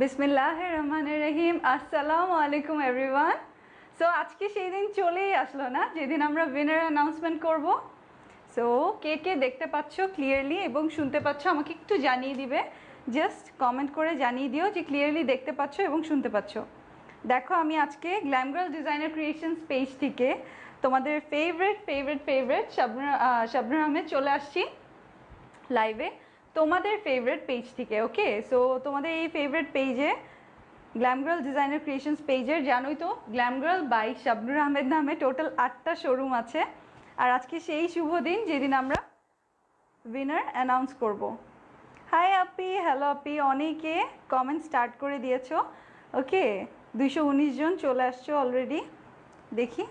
বিসমিল্লাহ রহমান রহিম আসসালামু আলাইকুম এভরিওয়ান সো আজকে সেই দিন চলেই আসলো না যেদিন আমরা উইনার অ্যানাউন্সমেন্ট করব সো কে কে দেখতে পাচ্ছ ক্লিয়ারলি এবং শুনতে পাচ্ছ আমাকে একটু জানিয়ে দিবে জাস্ট কমেন্ট করে জানিয়ে দিও যে ক্লিয়ারলি দেখতে পাচ্ছ এবং শুনতে পাচ্ছ দেখো আমি আজকে গ্ল্যামগ্রাল ডিজাইনার ক্রিয়েশনস পেজ থেকে তোমাদের favourite favourite favourite Shabnur Shabnur Ahmed চলে আসছি লাইভে তোমাদের ফেভারিট পেজ থেকে ওকে সো তোমাদের এই ফেভারিট পেজে গার্ল ডিজাইনার ক্রিয়েশনস পেজের জানোই তো গার্ল বাই শাবনুর আহমেদ নামে টোটাল আটটা শোরুম আছে আর আজকে সেই শুভ দিন যেদিন আমরা উইনার অ্যানাউন্স করব হাই আপি হ্যালো আপি অনেকে কমেন্ট স্টার্ট করে দিয়েছো ওকে দুইশো জন চলে আসছো অলরেডি দেখি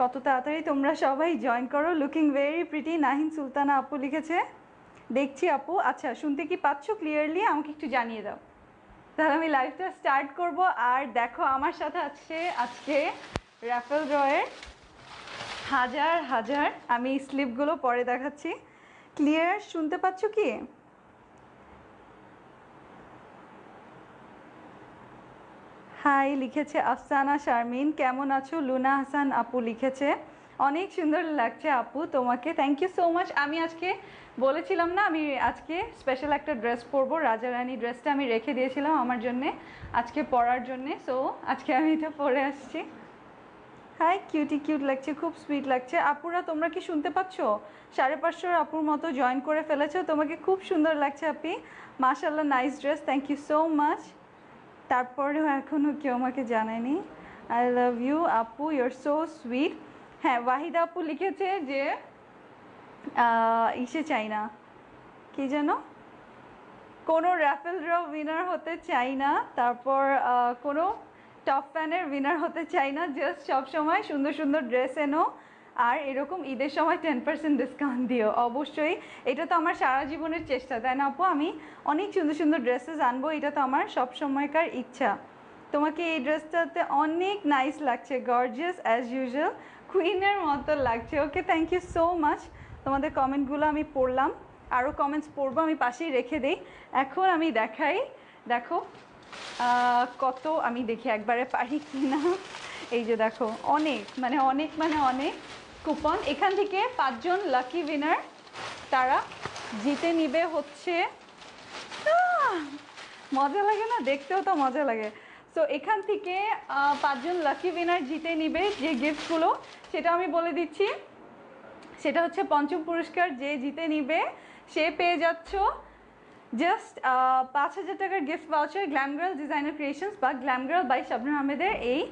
কত তাড়াতাড়ি তোমরা সবাই জয়েন করো looking very pretty Nahin Sultana আপু লিখেছে দেখছি আপু আচ্ছা শুনতে কি পাচ্ছ ক্লিয়ারলি আমাকে একটু জানিয়ে দাও তাহলে আমি লাইভটা স্টার্ট করব আর দেখো আমার সাথে আছে আজকে র্যাফেল রয়ের হাজার হাজার আমি স্লিপগুলো পরে দেখাচ্ছি ক্লিয়ার শুনতে পাচ্ছ কি হাই লিখেছে আফসানা শারমিন কেমন আছো লুনা হাসান আপু লিখেছে অনেক সুন্দর লাগছে আপু তোমাকে থ্যাংক ইউ সো মাচ আমি আজকে বলেছিলাম না আমি আজকে স্পেশাল একটা ড্রেস পরবো রাজারানী ড্রেসটা আমি রেখে দিয়েছিলাম আমার জন্যে আজকে পরার জন্যে সো আজকে আমি এটা পরে আসছি হাই কিউটি কিউট লাগছে খুব সুইট লাগছে আপুরা তোমরা কি শুনতে পাচ্ছ সাড়ে পাঁচশোর আপুর মতো জয়েন করে ফেলেছো তোমাকে খুব সুন্দর লাগছে আপি মাশাল্লাহ nice dress thank you so much তারপরেও এখনও কেউ আমাকে জানায়নি আই লাভ ইউ আপু ইউর সো সুইট হ্যাঁ ওয়াহিদা আপু লিখেছে যে ইসে চাই না কি যেন কোনো র্যাফেল ড্র উইনার হতে চাই না তারপর কোনো টপ ফ্যানের উইনার হতে চাই না জাস্ট সবসময় সুন্দর সুন্দর ড্রেস এনো আর এরকম ঈদের সময় টেন পার্সেন্ট ডিসকাউন্ট দিও অবশ্যই এটা তো আমার সারা জীবনের চেষ্টা তাই না আপু আমি অনেক সুন্দর সুন্দর ড্রেসেস আনবো এটা তো আমার সবসময়কার ইচ্ছা তোমাকে এই ড্রেসটাতে অনেক নাইস লাগছে গর্জিয়াস অ্যাজ ইউজুয়াল কুইনের মতো লাগছে okay thank you so much তোমাদের কমেন্টগুলো আমি পড়লাম আরও কমেন্টস পড়বো আমি পাশেই রেখে দিই এখন আমি দেখাই দেখো কত আমি দেখি একবারে পারি কি না এই যে দেখো অনেক মানে অনেক মানে অনেক কুপন এখান থেকে পাঁচজন লাকি উইনার তারা জিতে নিবে হচ্ছে মজা লাগে না দেখতেও তো মজা লাগে সো এখান থেকে পাঁচজন লাকি উইনার জিতে নিবে যে গিফটগুলো সেটা আমি বলে দিচ্ছি সেটা হচ্ছে পঞ্চম পুরস্কার যে জিতে নিবে সে পেয়ে যাচ্ছ জাস্ট পাঁচ হাজার টাকার gift voucher Glam Girl designer creations বা গ্ল্যামগ্রাল বাই শাবনুর আহমেদের এই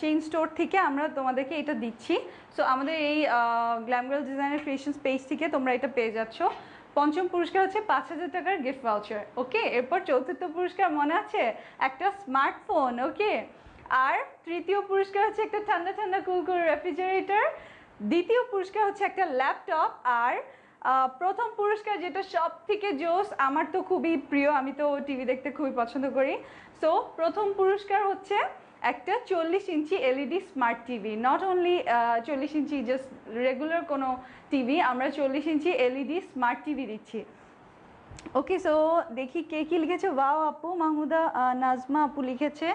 চেইন স্টোর থেকে আমরা তোমাদেরকে এটা দিচ্ছি সো আমাদের এই গ্ল্যামগ্রাল ডিজাইনার ক্রিয়েশনস পেজ থেকে তোমরা এটা পেয়ে যাচ্ছ পঞ্চম পুরস্কার হচ্ছে পাঁচ হাজার টাকার গিফট ভাউচার ওকে এরপর চতুর্থ পুরস্কার মনে আছে একটা স্মার্টফোন ওকে আর তৃতীয় পুরস্কার হচ্ছে একটা ঠান্ডা ঠান্ডা কুলকুল রেফ্রিজারেটর দ্বিতীয় পুরস্কার হচ্ছে একটা ল্যাপটপ আর প্রথম পুরস্কার যেটা সব থেকে জোস আমার তো খুবই প্রিয় আমি তো টিভি দেখতে খুবই পছন্দ করি সো প্রথম পুরস্কার হচ্ছে একটা চল্লিশ inch LED smart TV not only চল্লিশ ইঞ্চি জাস্ট রেগুলার কোনো টিভি আমরা চল্লিশ ইঞ্চি এলইডি স্মার্ট টিভি দিচ্ছি ওকে সো দেখি কে কী লিখেছে ওয়াও আপু মাহমুদা নাজমা আপু লিখেছে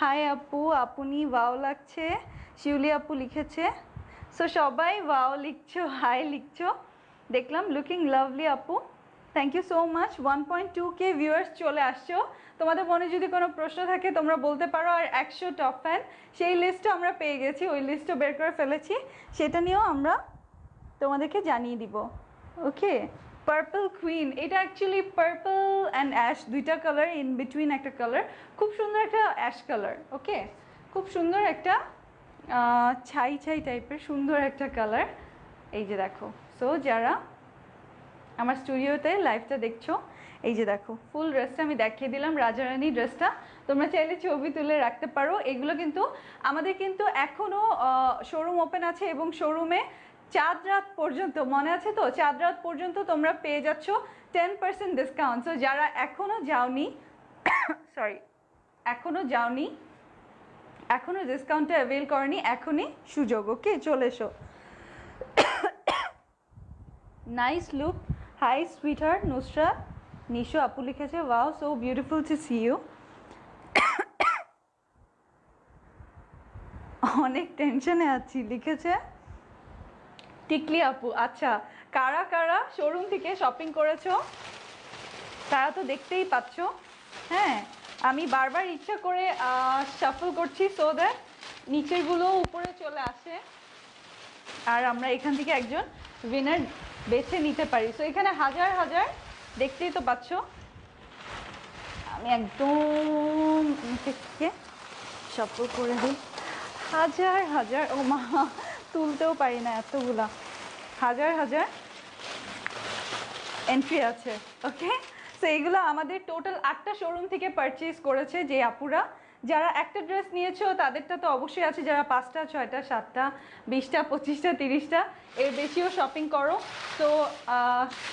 হাই আপু আপুনি ওয়াও লাগছে শিউলি আপু লিখেছে সো সবাই ওয়াও লিখছো হাই লিখছো দেখলাম লুকিং লাভলি আপু thank you so much one point two K viewers চলে আসছো তোমাদের মনে যদি কোনো প্রশ্ন থাকে তোমরা বলতে পারো আর একশো টপ ফ্যান সেই লিস্টও আমরা পেয়ে গেছি ওই লিস্টও বের করে ফেলেছি সেটা নিয়েও আমরা তোমাদেরকে জানিয়ে দিব ওকে পার্পল কুইন এটা অ্যাকচুয়ালি পার্পল অ্যান্ড অ্যাশ দুইটা কালার ইন বিটুইন একটা কালার খুব সুন্দর একটা অ্যাশ কালার ওকে খুব সুন্দর একটা ছাই ছাই টাইপের সুন্দর একটা কালার এই যে দেখো সো যারা আমার স্টুডিওতে লাইভটা দেখছো এই যে দেখো ফুল ড্রেসটা আমি দেখিয়ে দিলাম রাজারানী ড্রেসটা তোমরা চাইলে ছবি তুলে রাখতে পারো এগুলো কিন্তু আমাদের কিন্তু এখনও শোরুম ওপেন আছে এবং শোরুমে চাঁদ রাত পর্যন্ত মনে আছে তো চাঁদ রাত পর্যন্ত তোমরা পেয়ে যাচ্ছ টেন পার্সেন্ট ডিসকাউন্ট সো যারা এখনও যাওনি সরি এখনও যাওনি এখনও ডিসকাউন্টটা অ্যাভেল করনি এখনই সুযোগ ওকে চলে এসো nice look hi heart Nusra Nisho আপু লিখেছে wow so beautiful to see you অনেক টেনশনে আছি লিখেছে টিকলি আপু আচ্ছা কারা কারা শোরুম থেকে শপিং করেছো তারা তো দেখতেই পাচ্ছ হ্যাঁ আমি বারবার ইচ্ছা করে শাফল করছি সো দ্যাট নিচেরগুলো উপরে চলে আসে আর আমরা এখান থেকে একজন উইনার বেছে নিতে পারি সো এখানে হাজার হাজার দেখতেই তো পাচ্ছ আমি একদম থেকে সফল করে দিই হাজার হাজার ও মা তুলতেও পারি না এতগুলা হাজার হাজার এন্ট্রি আছে ওকে সো এগুলো আমাদের টোটাল আটটা শোরুম থেকে পারচেস করেছে যে আপুরা যারা একটা ড্রেস নিয়েছো তাদেরটা তো অবশ্যই আছে যারা পাঁচটা ছয়টা সাতটা বিশটা পঁচিশটা তিরিশটা এর বেশিও শপিং করো তো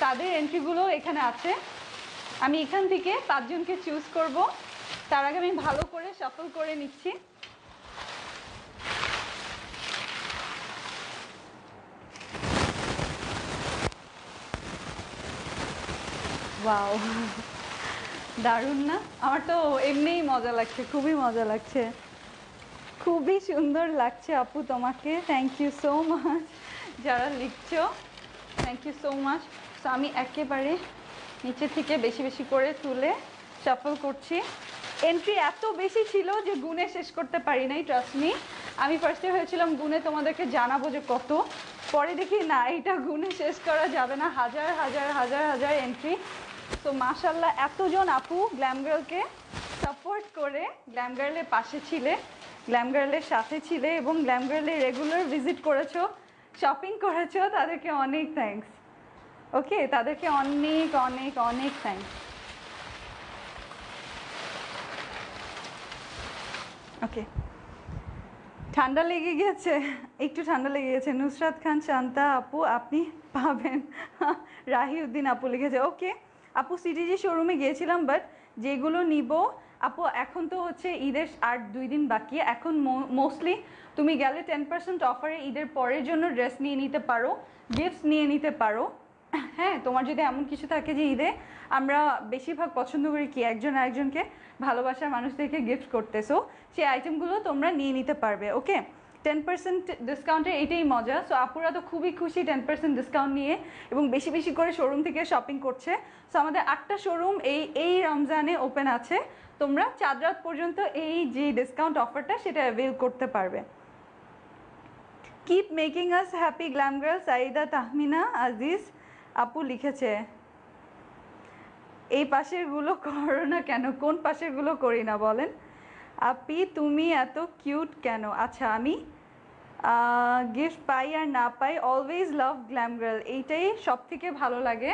তাদের এন্ট্রিগুলো এখানে আছে আমি এখান থেকে পাঁচজনকে চুজ করব তার আগে আমি ভালো করে সফল করে নিচ্ছি ওয়াও দারুণ না আমার তো এমনিই মজা লাগছে খুবই মজা লাগছে খুবই সুন্দর লাগছে আপু তোমাকে থ্যাংক ইউ সো মাচ যারা লিখছো থ্যাংক ইউ সো মাচ তো আমি একেবারে নিচে থেকে বেশি বেশি করে তুলে সাফল করছি এন্ট্রি এত বেশি ছিল যে গুণে শেষ করতে পারি নাই ট্রাস্ট মি আমি ফার্স্টে হয়েছিলাম গুণে তোমাদেরকে জানাবো যে কত পরে দেখি না এটা গুণে শেষ করা যাবে না হাজার হাজার হাজার হাজার এন্ট্রি তো মাশাল্লাহ এতজন আপু গ্ল্যাম গার্লকে সাপোর্ট করে গ্ল্যাম গার্লের পাশে ছিলে গ্ল্যাম গার্লের সাথে ছিলে এবং গ্ল্যাম গার্লের রেগুলার ভিজিট করেছো শপিং করেছো তাদেরকে অনেক থ্যাংকস ওকে তাদেরকে অনেক অনেক অনেক থ্যাংকস ওকে ঠান্ডা লেগে গেছে একটু ঠান্ডা লেগে গেছে নুসরাত খান শান্তা আপু আপনি পাবেন রাহিউদ্দিন আপু লিখেছে ওকে আপু সিটিজি শোরুমে গিয়েছিলাম বাট যেগুলো নিব আপু এখন তো হচ্ছে ঈদের আর দুই দিন বাকি এখন মোস্টলি তুমি গেলে টেন পার্সেন্ট অফারে ঈদের পরের জন্য ড্রেস নিয়ে নিতে পারো গিফটস নিয়ে নিতে পারো হ্যাঁ তোমার যদি এমন কিছু থাকে যে ঈদে আমরা বেশিরভাগ পছন্দ করি কি একজন আরেকজনকে ভালোবাসার মানুষদেরকে গিফট করতেছো সেই আইটেমগুলো তোমরা নিয়ে নিতে পারবে ওকে টেন পার্সেন্ট ডিসকাউন্টে এটাই মজা সো আপুরা তো খুবই খুশি টেন পার্সেন্ট ডিসকাউন্ট নিয়ে এবং বেশি বেশি করে শোরুম থেকে শপিং করছে সো আমাদের আটটা শোরুম এই এই রমজানে ওপেন আছে তোমরা চাঁদ রাত পর্যন্ত এই যে ডিসকাউন্ট অফারটা সেটা অ্যাভেল করতে পারবে keep making us happy Glam Girl Saida Tahmina Aziz আপু লিখেছে এই পাশেরগুলো করো না কেন কোন পাশেরগুলো করি না বলেন আপি তুমি এত কিউট কেন আচ্ছা আমি গিফট পাই আর না পাই অলওয়েজ লাভ গ্ল্যাম গার্ল এইটাই সব থেকে ভালো লাগে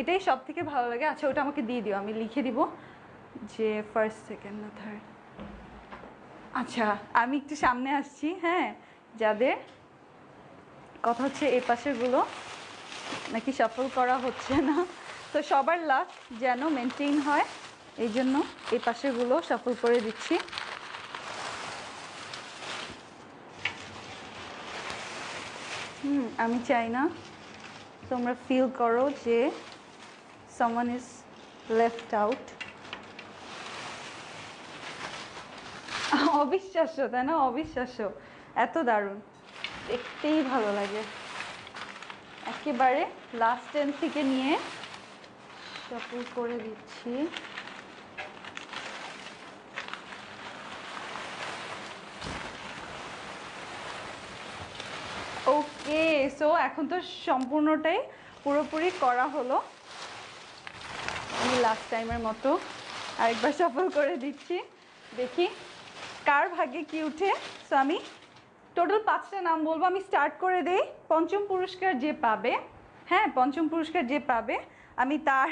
এটাই সব থেকে ভালো লাগে আচ্ছা ওটা আমাকে দিয়ে দিও আমি লিখে দিব যে ফার্স্ট সেকেন্ড না থার্ড আচ্ছা আমি একটু সামনে আসছি হ্যাঁ যাদের কথা হচ্ছে এ পাশেরগুলো নাকি সফল করা হচ্ছে না তো সবার লাভ যেন মেনটেন হয় এই জন্য এই পাশেগুলো সফল করে দিচ্ছি হুম আমি চাই না তোমরা ফিল করো যে সামান ইজ লেফট আউট অবিশ্বাস্য তাই না অবিশ্বাস্য এত দারুণ দেখতেই ভালো লাগে একেবারে লাস্ট টেন থেকে নিয়ে সফল করে দিচ্ছি ওকে সো এখন তো সম্পূর্ণটাই পুরোপুরি করা হলো আমি লাস্ট টাইমের মতো আরেকবার সফল করে দিচ্ছি দেখি কার ভাগে কি উঠে সো আমি টোটাল পাঁচটা নাম বলবো আমি স্টার্ট করে দিই পঞ্চম পুরস্কার যে পাবে হ্যাঁ পঞ্চম পুরস্কার যে পাবে আমি তার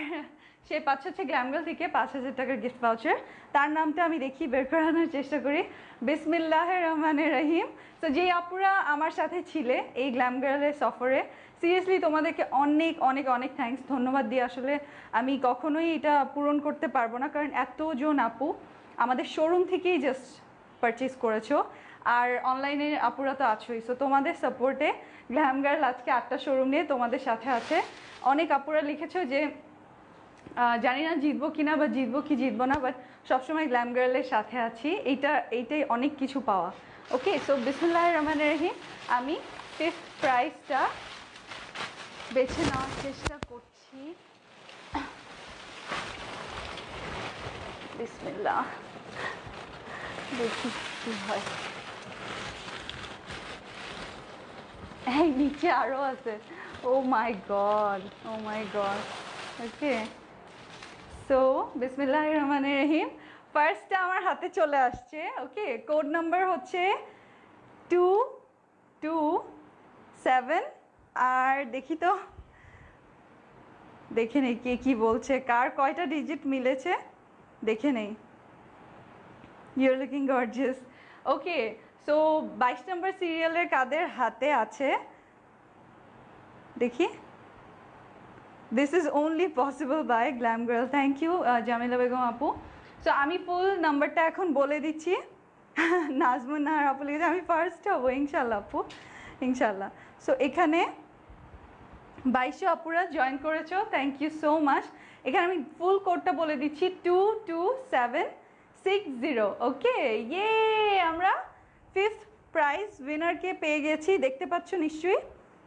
সে পাচ্ছে হচ্ছে গ্ল্যামগাল থেকে পাঁচ হাজার টাকার গিফট পাউচার তার নামটা আমি দেখি বের করানোর চেষ্টা করি বিসমিল্লাহ রহমান রহিম তো যে আপুরা আমার সাথে ছিলে এই গ্ল্যামগার্লের সফরে সিরিয়াসলি তোমাদেরকে অনেক অনেক অনেক থ্যাংকস ধন্যবাদ দিয়ে আসলে আমি কখনোই এটা পূরণ করতে পারবো না কারণ এতজন আপু আমাদের শোরুম থেকেই জাস্ট পারচেস করেছো আর অনলাইনে আপুরা তো আছোই সো তোমাদের সাপোর্টে গ্ল্যামগার্ল আজকে আটটা শোরুম নিয়ে তোমাদের সাথে আছে অনেক আপুরা লিখেছো যে জানি না জিতবো কি না বা জিতবো কি জিতবো না বাট সবসময় গ্ল্যাম গার্লের সাথে আছি এইটা এইটাই অনেক কিছু পাওয়া ওকে সো বিসমুল্লাহ রহমান রহিম আমি ফিফথ প্রাইজটা বেছে নেওয়ার চেষ্টা করছি বিসমিল্লাহ দেখি কি হয় হ্যাঁ নিচে আরও আছে oh my god oh my god okay so বিসমিল্লাহ রহমান রহিম ফার্স্টটা আমার হাতে চলে আসছে ওকে কোড নাম্বার হচ্ছে টু টু সেভেন আর দেখি তো দেখে নেই কে কী বলছে কার কয়টা ডিজিট মিলেছে দেখে নেই your looking gorgeous okay so বাইশ নম্বর সিরিয়ালের কাদের হাতে আছে দেখি this is only possible by Glam Girl thank you Jamila Begum আপু সো আমি ফুল নাম্বারটা এখন বলে দিচ্ছি নাজমুন নাহার আপু লিখেছে আমি ফার্স্ট হবো ইনশাল্লাহ আপু ইনশাল্লাহ সো এখানে বাইশে আপুরা জয়েন করেছো থ্যাংক ইউ সো মাচ এখানে আমি ফুল কোডটা বলে দিচ্ছি two two seven six zero okay yeah আমরা ফিফথ প্রাইজ উইনারকে পেয়ে গেছি দেখতে পাচ্ছ নিশ্চয়ই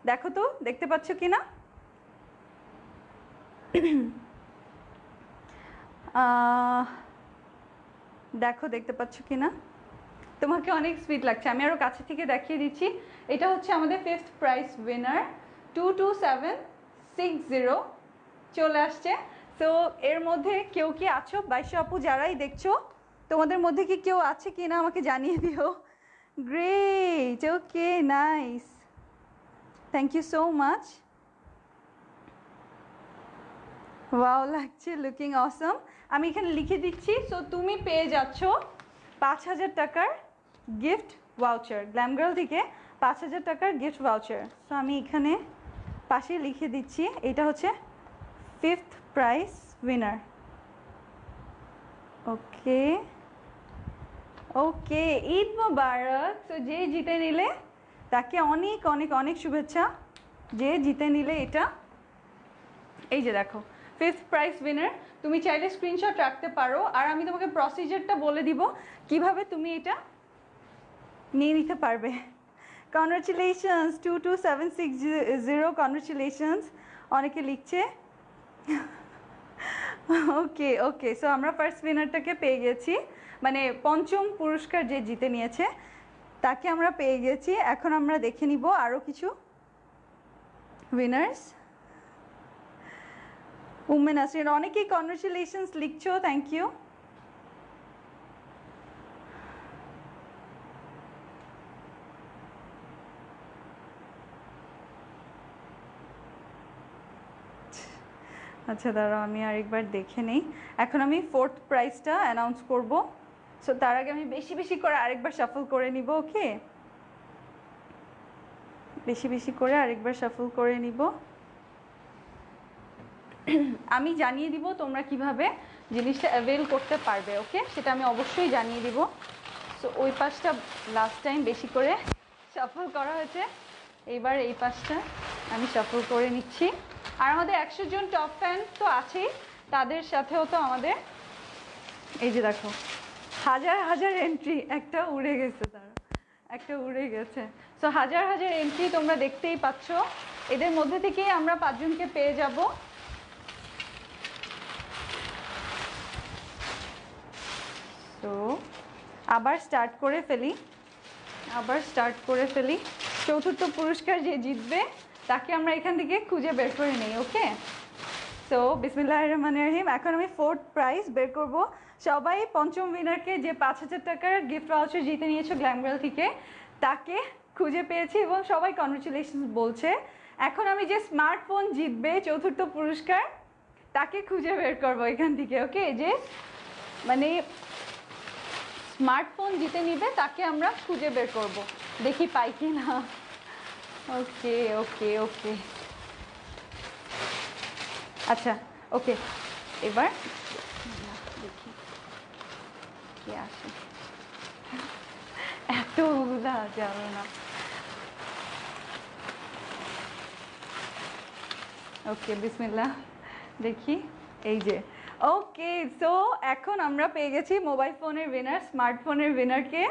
দেখো তো দেখতে পাচ্ছ কি না দেখো দেখতে পাচ্ছ কি না তোমাকে অনেক সুইট লাগছে আমি আরও কাছে থেকে দেখিয়ে দিচ্ছি এটা হচ্ছে আমাদের fifth prize winner two two seven six zero চলে আসছে তো এর মধ্যে কেউ কি আছো বাইশ আপু যারাই দেখছো তোমাদের মধ্যে কি কেউ আছে কি না আমাকে জানিয়ে দিও great okay nice thank you so much wow লাগছে লুকিং অসম আমি এখানে লিখে দিচ্ছি সো তুমি পেয়ে যাচ্ছ পাঁচ হাজার টাকার গিফট ভাউচার গ্ল্যামগার্ল থেকে পাঁচ হাজার টাকার গিফট ভাউচার সো আমি এখানে পাশে লিখে দিচ্ছি এটা হচ্ছে fifth prize winner okay okay Eid Mubarak তো যে জিতে নিলে তাকে অনেক অনেক অনেক শুভেচ্ছা যে জিতে নিলে এটা এই যে দেখো ফিফথ প্রাইজ উইনার তুমি চাইলে স্ক্রিনশট রাখতে পারো আর আমি তোমাকে প্রসিজারটা বলে দিব কিভাবে তুমি এটা নিয়ে নিতে পারবে congratulations two two seven six zero congratulations অনেকে লিখছে ওকে ওকে সো আমরা ফার্স্ট উইনারটাকে পেয়ে গেছি মানে পঞ্চম পুরস্কার যে জিতে নিয়েছে তাকে আমরা পেয়ে গেছি এখন আমরা দেখে নিব আরও কিছু উইনার্স উমেন নাসরিন অনেকেই কনগ্রেচুলেশনস লিখছো থ্যাংক ইউ আচ্ছা দাঁড়াও আমি আরেকবার দেখে নেই এখন আমি ফোর্থ প্রাইজটা অ্যানাউন্স করব সো তার আগে আমি বেশি বেশি করে আরেকবার সাফল করে নিব ওকে বেশি বেশি করে আরেকবার সাফল করে নিব আমি জানিয়ে দিব তোমরা কিভাবে জিনিসটা অ্যাভেল করতে পারবে ওকে সেটা আমি অবশ্যই জানিয়ে দিব সো ওই পাশটা লাস্ট টাইম বেশি করে সফল করা হয়েছে এইবার এই পাশটা আমি সফল করে নিচ্ছি আর আমাদের একশো জন টপ ফ্যান তো আছেই তাদের সাথেও তো আমাদের এই যে দেখো হাজার হাজার এন্ট্রি একটা উড়ে গেছে তারা একটা উড়ে গেছে সো হাজার হাজার এন্ট্রি তোমরা দেখতেই পাচ্ছ এদের মধ্যে থেকেই আমরা পাঁচজনকে পেয়ে যাবো তো আবার স্টার্ট করে ফেলি আবার স্টার্ট করে ফেলি চতুর্থ পুরস্কার যে জিতবে তাকে আমরা এখান থেকে খুঁজে বের করে নিই ওকে সো বিসমিল্লাহ রহমান রহিম এখন আমি ফোর্থ প্রাইজ বের করব সবাই পঞ্চম উইনারকে যে পাঁচ হাজার টাকার গিফট ভাউচার জিতে নিয়েছো গ্ল্যামগ্রাল থেকে তাকে খুঁজে পেয়েছি এবং সবাই কনগ্রেচুলেশন বলছে এখন আমি যে স্মার্টফোন জিতবে চতুর্থ পুরস্কার তাকে খুঁজে বের করবো এখান থেকে ওকে যে মানে স্মার্টফোন জিতে নিবে তাকে আমরা খুঁজে বের করব দেখি পাই কি না ওকে ওকে ওকে আচ্ছা ওকে এবার দেখি কে আসে এত উগুলা যাবে না ওকে বিসমিল্লা দেখি এই যে ওকে সো এখন আমরা পেয়ে গেছি মোবাইল ফোনের উইনার স্মার্টফোনের উইনারকে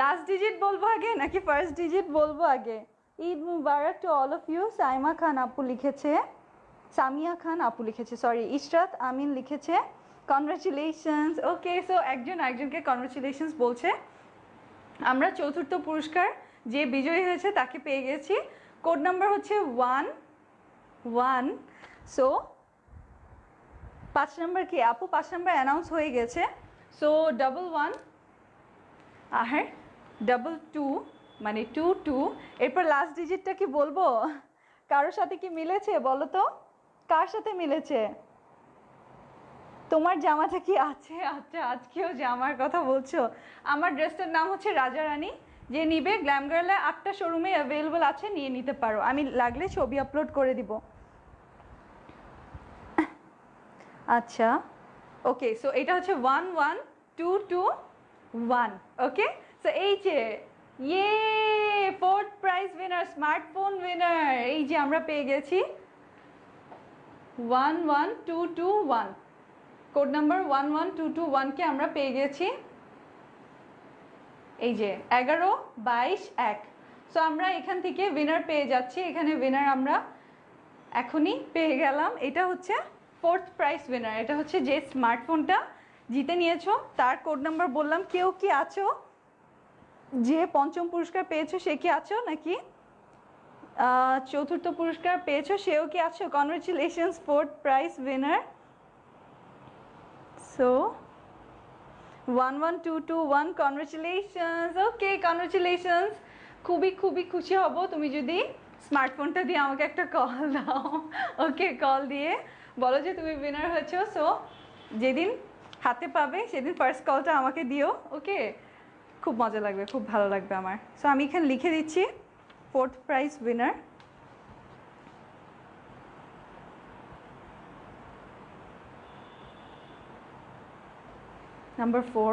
লাস্ট ডিজিট বলবো আগে নাকি ফার্স্ট ডিজিট বলবো আগে Eid Mubarak to all of you Saima Khan আপু লিখেছে সামিয়া খান আপু লিখেছে সরি ইশরাত আমিন লিখেছে কনগ্রাচুলেশনস ওকে সো একজন একজনকে কনগ্রাচুলেশনস বলছে আমরা চতুর্থ পুরস্কার যে বিজয়ী হয়েছে তাকে পেয়ে গেছি কোড নাম্বার হচ্ছে ওয়ান ওয়ান সো পাঁচ নম্বর কি আপু পাঁচ নম্বর অ্যানাউন্স হয়ে গেছে সো ডাবল ওয়ান আহে ডাবল টু মানে টু টু এরপর লাস্ট ডিজিটটা কি বলবো কারোর সাথে কি মিলেছে বলো তো কার সাথে মিলেছে তোমার জামাটা কি আছে আচ্ছা আজকেও জামার কথা বলছো আমার ড্রেসটার নাম হচ্ছে রাজা রানী যে নিবে গ্ল্যাম আটটা শোরুমে অ্যাভেলেবল আছে নিয়ে নিতে পারো আমি লাগলে ছবি আপলোড করে দিব আচ্ছা ওকে সো এটা হচ্ছে one one two two one okay so এই যে ইয়ে fourth prize winner smartphone winner এই যে আমরা পেয়ে গেছি one one two two one code number one one two two ওয়ানকে আমরা পেয়ে গেছি এই যে এগারো বাইশ এক সো আমরা এখান থেকে উইনার পেয়ে যাচ্ছি এখানে উইনার আমরা এখনই পেয়ে গেলাম এটা হচ্ছে ফোর্থ প্রাইজ উইনার এটা হচ্ছে যে স্মার্টফোনটা জিতে নিয়েছো তার কোড নাম্বার বললাম কেউ কি আছো যে পঞ্চম পুরস্কার পেয়েছো সে কি আছো নাকি চতুর্থ পুরস্কার পেয়েছো সেও কি আছো congratulations fourth prize winner so one one two two one congratulations okay congratulations খুবই খুবই খুশি হব তুমি যদি স্মার্টফোনটা দিয়ে আমাকে একটা কল দাও ওকে কল দিয়ে বলো যে তুমি উইনার হয়েছো সো যেদিন হাতে পাবে সেদিন ফার্স্ট কলটা আমাকে দিও ওকে খুব মজা লাগবে খুব ভালো লাগবে আমার সো আমি এখানে লিখে দিচ্ছি fourth prize winner number four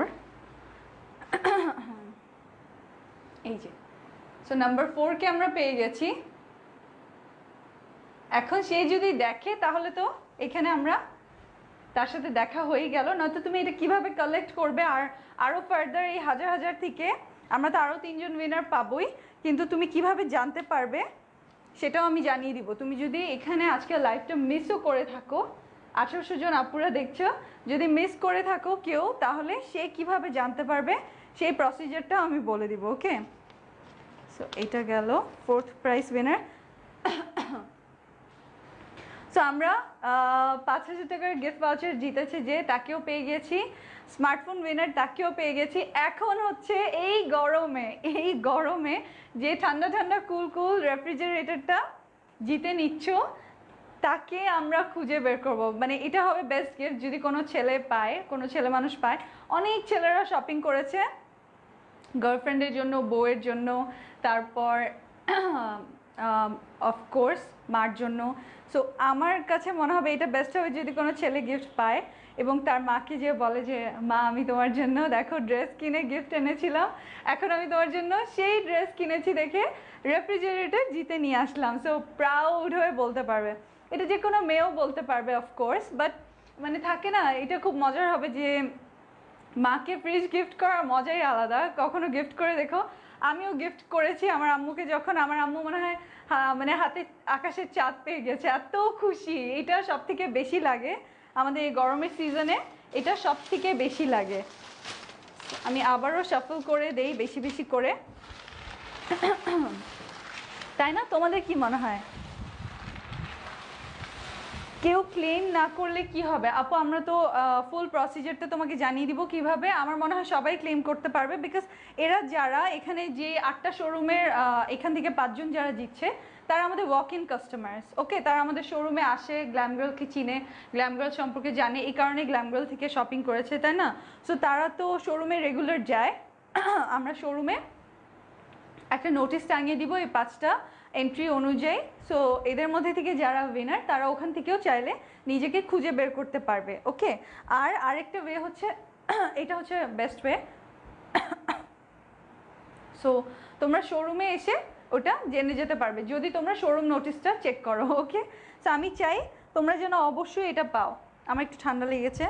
এই যে সো নাম্বার ফোরকে আমরা পেয়ে গেছি এখন সে যদি দেখে তাহলে তো এখানে আমরা তার সাথে দেখা হয়ে গেল নয়তো তুমি এটা কিভাবে কালেক্ট করবে আর আরও ফার্দার এই হাজার হাজার থেকে আমরা তো আরও তিনজন উইনার পাবই কিন্তু তুমি কিভাবে জানতে পারবে সেটাও আমি জানিয়ে দিব তুমি যদি এখানে আজকে লাইভটা মিসও করে থাকো আঠারোশো জন আপুরা দেখছো যদি মিস করে থাকো কেউ তাহলে সে কিভাবে জানতে পারবে সেই প্রসিজারটা আমি বলে দিব ওকে সো এটা গেল ফোর্থ প্রাইজ উইনার সো আমরা পাঁচ হাজার টাকার গিফট ভাউচার জিতেছি যে তাকেও পেয়ে গেছি স্মার্টফোন উইনার তাকেও পেয়ে গেছি এখন হচ্ছে এই গরমে এই গরমে যে ঠান্ডা ঠান্ডা কুল কুল রেফ্রিজারেটরটা জিতে নিচ্ছ তাকে আমরা খুঁজে বের করব মানে এটা হবে বেস্ট গিফট যদি কোনো ছেলে পায় কোনো ছেলে মানুষ পায় অনেক ছেলেরা শপিং করেছে গার্লফ্রেন্ডের জন্য বউয়ের জন্য তারপর অফকোর্স মার জন্য সো আমার কাছে মনে হবে এটা বেস্ট হবে যদি কোনো ছেলে গিফট পায় এবং তার মাকে যে বলে যে মা আমি তোমার জন্য দেখো ড্রেস কিনে গিফট এনেছিলাম এখন আমি তোমার জন্য সেই ড্রেস কিনেছি দেখে রেফ্রিজারেটর জিতে নিয়ে আসলাম সো প্রাউড হয়ে বলতে পারবে এটা যে কোনো মেয়েও বলতে পারবে অফকোর্স বাট মানে থাকে না এটা খুব মজার হবে যে মাকে ফ্রিজ গিফট করার মজাই আলাদা কখনো গিফট করে দেখো আমিও গিফট করেছি আমার আম্মুকে যখন আমার আম্মু মনে হয় মানে হাতে আকাশের চাঁদ পেয়ে গেছে এত খুশি এটা সব থেকে বেশি লাগে আমাদের এই গরমের সিজনে এটা সব থেকে বেশি লাগে আমি আবারও সফল করে দেই বেশি বেশি করে তাই না তোমাদের কি মনে হয় কেউ ক্লেম না করলে কি হবে আপু আমরা তো ফুল প্রসিজারটা তোমাকে জানিয়ে দিব কিভাবে আমার মনে হয় সবাই ক্লেম করতে পারবে বিকজ এরা যারা এখানে যে আটটা শোরুমের এখান থেকে পাঁচজন যারা জিতছে তারা আমাদের ওয়াক ইন কাস্টমার্স ওকে তারা আমাদের শোরুমে আসে গ্ল্যামগার্লকে চিনে গ্ল্যামগার্ল সম্পর্কে জানে এই কারণে গ্ল্যামগার্ল থেকে শপিং করেছে তাই না সো তারা তো শোরুমে রেগুলার যায় আমরা শোরুমে একটা নোটিস টাঙিয়ে দিব এই পাঁচটা এন্ট্রি অনুযায়ী সো এদের মধ্যে থেকে যারা উইনার তারা ওখান থেকেও চাইলে নিজেকে খুঁজে বের করতে পারবে ওকে আর আরেকটা ওয়ে হচ্ছে এটা হচ্ছে বেস্ট ওয়ে সো তোমরা শোরুমে এসে ওটা জেনে যেতে পারবে যদি তোমরা শোরুম নোটিশটা চেক করো ওকে সো আমি চাই তোমরা যেন অবশ্যই এটা পাও আমার একটু ঠান্ডা লেগেছে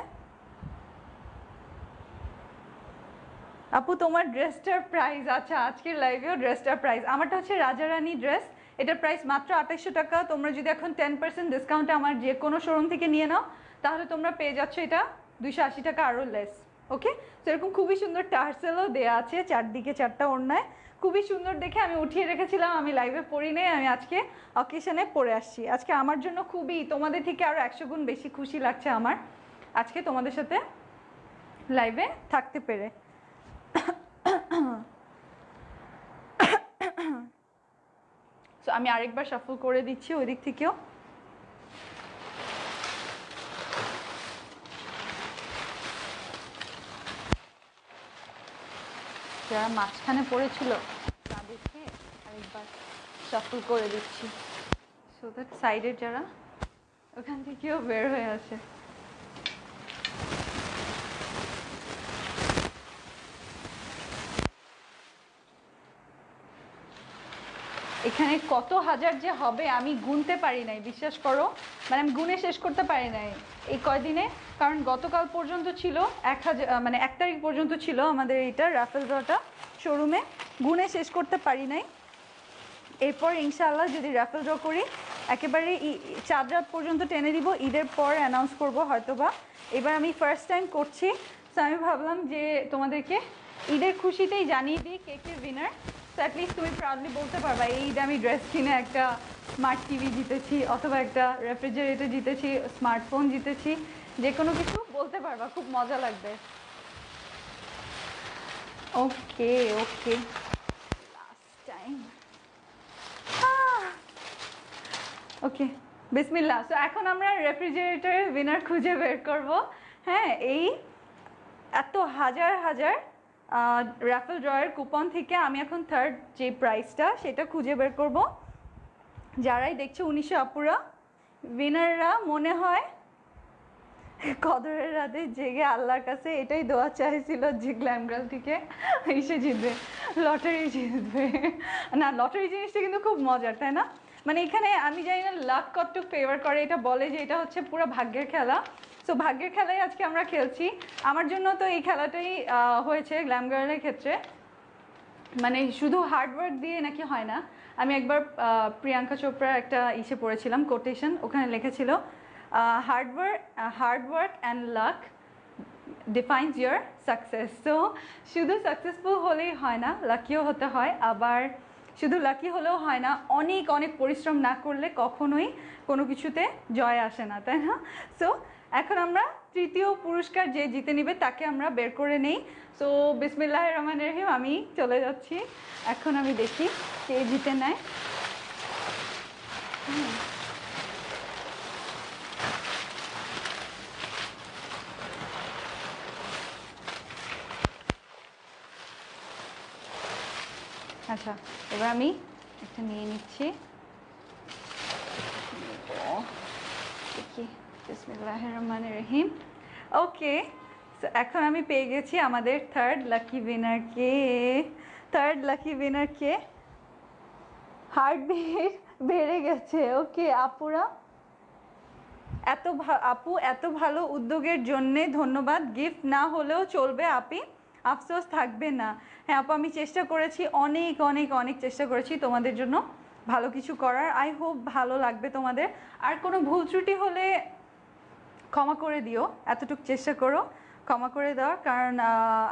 আপু তোমার ড্রেসটার প্রাইস আচ্ছা আজকের লাইভেও ড্রেসটার প্রাইস আমারটা হচ্ছে রাজা রানী ড্রেস এটার প্রাইস মাত্র আঠাশশো টাকা তোমরা যদি এখন টেন পার্সেন্ট ডিসকাউন্টে আমার যে কোনো শোরুম থেকে নিয়ে নাও তাহলে তোমরা পেয়ে যাচ্ছ এটা দুইশো আশি টাকা আরও লেস ওকে তো এরকম খুবই সুন্দর টার্সেলও দেয়া আছে চারদিকে চারটা ওড়নায় খুবই সুন্দর দেখে আমি উঠিয়ে রেখেছিলাম আমি লাইভে পড়ি নেই আমি আজকে অকেশনে পরে আসছি আজকে আমার জন্য খুবই তোমাদের থেকে আরও একশো গুণ বেশি খুশি লাগছে আমার আজকে তোমাদের সাথে লাইভে থাকতে পেরে সো আমি আরেকবার সাফল করে দিচ্ছি ওই দিক থেকেও যারা মাঝখানে পড়েছিল তাদেরকে আরেকবার সাফল করে দিচ্ছি সো দ্যাট সাইডের যারা ওখান থেকেও বের হয়ে আছে এখানে কত হাজার যে হবে আমি গুনতে পারি নাই বিশ্বাস করো মানে আমি গুনে শেষ করতে পারি নাই এই কয়দিনে কারণ গতকাল পর্যন্ত ছিল এক হাজার মানে এক তারিখ পর্যন্ত ছিল আমাদের এইটা রাফেল ড্রটা শোরুমে গুনে শেষ করতে পারি নাই এরপর ইনশাআল্লাহ যদি রাফেল ড্র করি একেবারে চার রাত পর্যন্ত টেনে দিব ঈদের পর অ্যানাউন্স করব হয়তোবা এবার আমি ফার্স্ট টাইম করছি তো আমি ভাবলাম যে তোমাদেরকে ঈদের খুশিতেই জানিয়ে দিই কে কে উইনার তো অ্যাটলিস্ট তুমি প্রাউডলি বলতে পারবা এই দামি ড্রেস কিনে একটা স্মার্ট টিভি জিতেছি অথবা একটা রেফ্রিজারেটর জিতেছি স্মার্টফোন জিতেছি যে কোনো কিছু বলতে পারবা খুব মজা লাগবে ওকে ওকে লাস্ট টাইম ওকে বিসমিল্লা সো এখন আমরা রেফ্রিজারেটরের উইনার খুঁজে বের করব হ্যাঁ এই এত হাজার হাজার রাফেল ড্রয়ের কুপন থেকে আমি এখন থার্ড যে প্রাইসটা সেটা খুঁজে বের করব যারাই দেখছে উনিশশো আপুরা উইনাররা মনে হয় কদরের রাতে জেগে আল্লাহর কাছে এটাই দোয়া চাইছিল যে থেকে এসে জিতবে লটারি জিতবে না লটারি জিনিসটা কিন্তু খুব মজার তাই না মানে এখানে আমি জানি না লাক কতটুক ফেভার করে এটা বলে যে এটা হচ্ছে পুরো ভাগ্যের খেলা সো ভাগ্যের খেলাই আজকে আমরা খেলছি আমার জন্য তো এই খেলাটাই হয়েছে গ্ল্যাম গার্লের ক্ষেত্রে মানে শুধু হার্ডওয়ার্ক দিয়ে নাকি হয় না আমি একবার প্রিয়াঙ্কা চোপড়ার একটা ইসে পড়েছিলাম কোটেশন ওখানে লেখেছিল hard work hard work and luck defines your success so শুধু সাকসেসফুল হলেই হয় না লাকিও হতে হয় আবার শুধু লাকি হলেও হয় না অনেক অনেক পরিশ্রম না করলে কখনোই কোনো কিছুতে জয় আসে না তাই না সো এখন আমরা তৃতীয় পুরস্কার যে জিতে নিবে তাকে আমরা বের করে নেই সো বিসমিল্লাহ রহমান রহিম আমি চলে যাচ্ছি এখন আমি দেখি কে জিতে নেয় আচ্ছা এবার আমি একটা নিয়ে নিচ্ছি দেখি বিসমিল্লাহ রহমান রহিম ওকে এখন আমি পেয়ে গেছি আমাদের থার্ড লাকি উইনার কে থার্ড লাকি উইনার কে হার্টবিট বেড়ে গেছে ওকে আপুরা এত আপু এত ভালো উদ্যোগের জন্যে ধন্যবাদ গিফট না হলেও চলবে আপি আফসোস থাকবে না হ্যাঁ আপু আমি চেষ্টা করেছি অনেক অনেক অনেক চেষ্টা করেছি তোমাদের জন্য ভালো কিছু করার আই হোপ ভালো লাগবে তোমাদের আর কোনো ভুল ত্রুটি হলে ক্ষমা করে দিও এতটুক চেষ্টা করো ক্ষমা করে দেওয়ার কারণ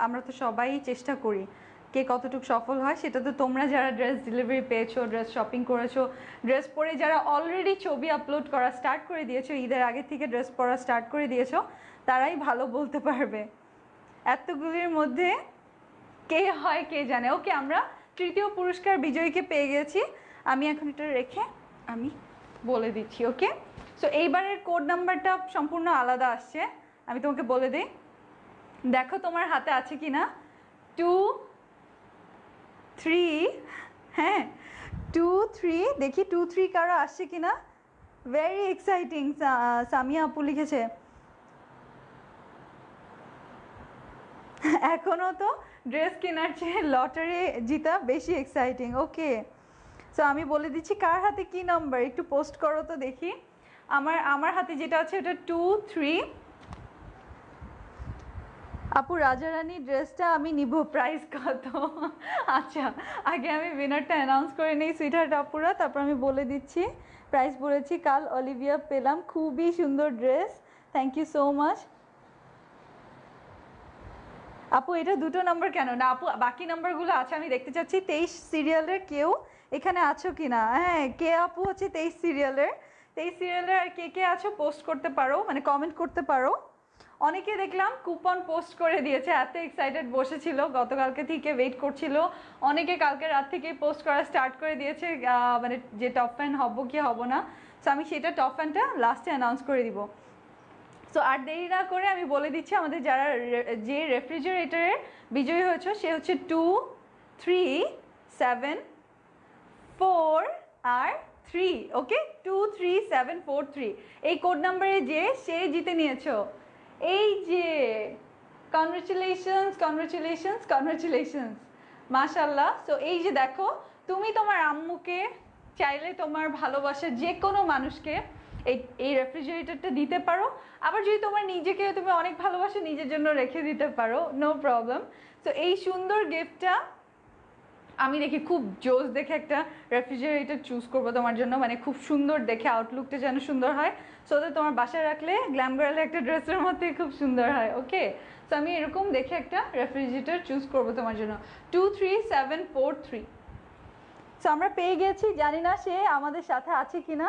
আমরা তো সবাই চেষ্টা করি কে কতটুকু সফল হয় সেটা তো তোমরা যারা ড্রেস ডেলিভারি পেয়েছো ড্রেস শপিং করেছো ড্রেস পরে যারা অলরেডি ছবি আপলোড করা স্টার্ট করে দিয়েছো ঈদের আগে থেকে ড্রেস পরা স্টার্ট করে দিয়েছো তারাই ভালো বলতে পারবে এতগুলির মধ্যে কে হয় কে জানে ওকে আমরা তৃতীয় পুরস্কার বিজয়ীকে পেয়ে গেছি আমি এখন এটা রেখে আমি বলে দিচ্ছি ওকে সো এইবারের কোড নাম্বারটা সম্পূর্ণ আলাদা আসছে আমি তোমাকে বলে দিই দেখো তোমার হাতে আছে কি না টু থ্রি হ্যাঁ টু থ্রি দেখি টু থ্রি কারো আসছে কি না ভেরি এক্সাইটিং সামিয়া আপু লিখেছে এখনও তো ড্রেস কেনার চেয়ে লটারি জিতা বেশি এক্সাইটিং ওকে সো আমি বলে দিচ্ছি কার হাতে কি নাম্বার একটু পোস্ট করো তো দেখি আমার আমার হাতে যেটা আছে ওটা টু থ্রি আপু রাজা রানীর ড্রেসটা আমি নিব প্রাইস কত আচ্ছা আগে আমি উইনারটা অ্যানাউন্স করে নিই সুইটহার্ট আপুরা তারপর আমি বলে দিচ্ছি প্রাইস বলেছি কাল অলিভিয়া পেলাম খুবই সুন্দর dress thank you so much আপু এটা দুটো নাম্বার কেন না আপু বাকি নাম্বারগুলো আছে আমি দেখতে চাচ্ছি তেইশ সিরিয়ালের কেউ এখানে আছো কি না হ্যাঁ কে আপু হচ্ছে তেইশ সিরিয়ালের এই সিরিয়ালে আর কে কে আছো পোস্ট করতে পারো মানে কমেন্ট করতে পারো অনেকে দেখলাম কুপন পোস্ট করে দিয়েছে এত এক্সাইটেড বসেছিল গতকালকে থেকে ওয়েট করছিল অনেকে কালকে রাত থেকে পোস্ট করা স্টার্ট করে দিয়েছে মানে যে টপ ফ্যান হব কি হব না সো আমি সেটা টপ ফ্যানটা লাস্টে অ্যানাউন্স করে দিব সো আর দেরি না করে আমি বলে দিচ্ছি আমাদের যারা যে রেফ্রিজারেটরের বিজয়ী হয়েছে সে হচ্ছে টু থ্রি সেভেন ফোর আর three okay two three seven four three এই কোড নাম্বারে যে সে জিতে নিয়েছো এই যে কনগ্রেচুলেশনস কনগ্রেচুলেশনস কনগ্রেচুলেশনস মাশাল্লাহ সো এই যে দেখো তুমি তোমার আম্মুকে চাইলে তোমার ভালোবাসা যে কোনো মানুষকে এই এই রেফ্রিজারেটরটা দিতে পারো আবার যদি তোমার নিজেকে তুমি অনেক ভালোবাসো নিজের জন্য রেখে দিতে পারো নো প্রবলেম তো এই সুন্দর গিফটটা আমি দেখি খুব জোস দেখে একটা রেফ্রিজারেটর চুজ করবো তোমার জন্য মানে খুব সুন্দর দেখে আউটলুকটা যেন সুন্দর হয় সো তো তোমার বাসায় রাখলে গ্ল্যাম গার্ল একটা ড্রেসের মধ্যে খুব সুন্দর হয় ওকে সো আমি এরকম দেখে একটা রেফ্রিজারেটর চুজ করবো তোমার জন্য two three seven four three so আমরা পেয়ে গেছি জানি না সে আমাদের সাথে আছে কি না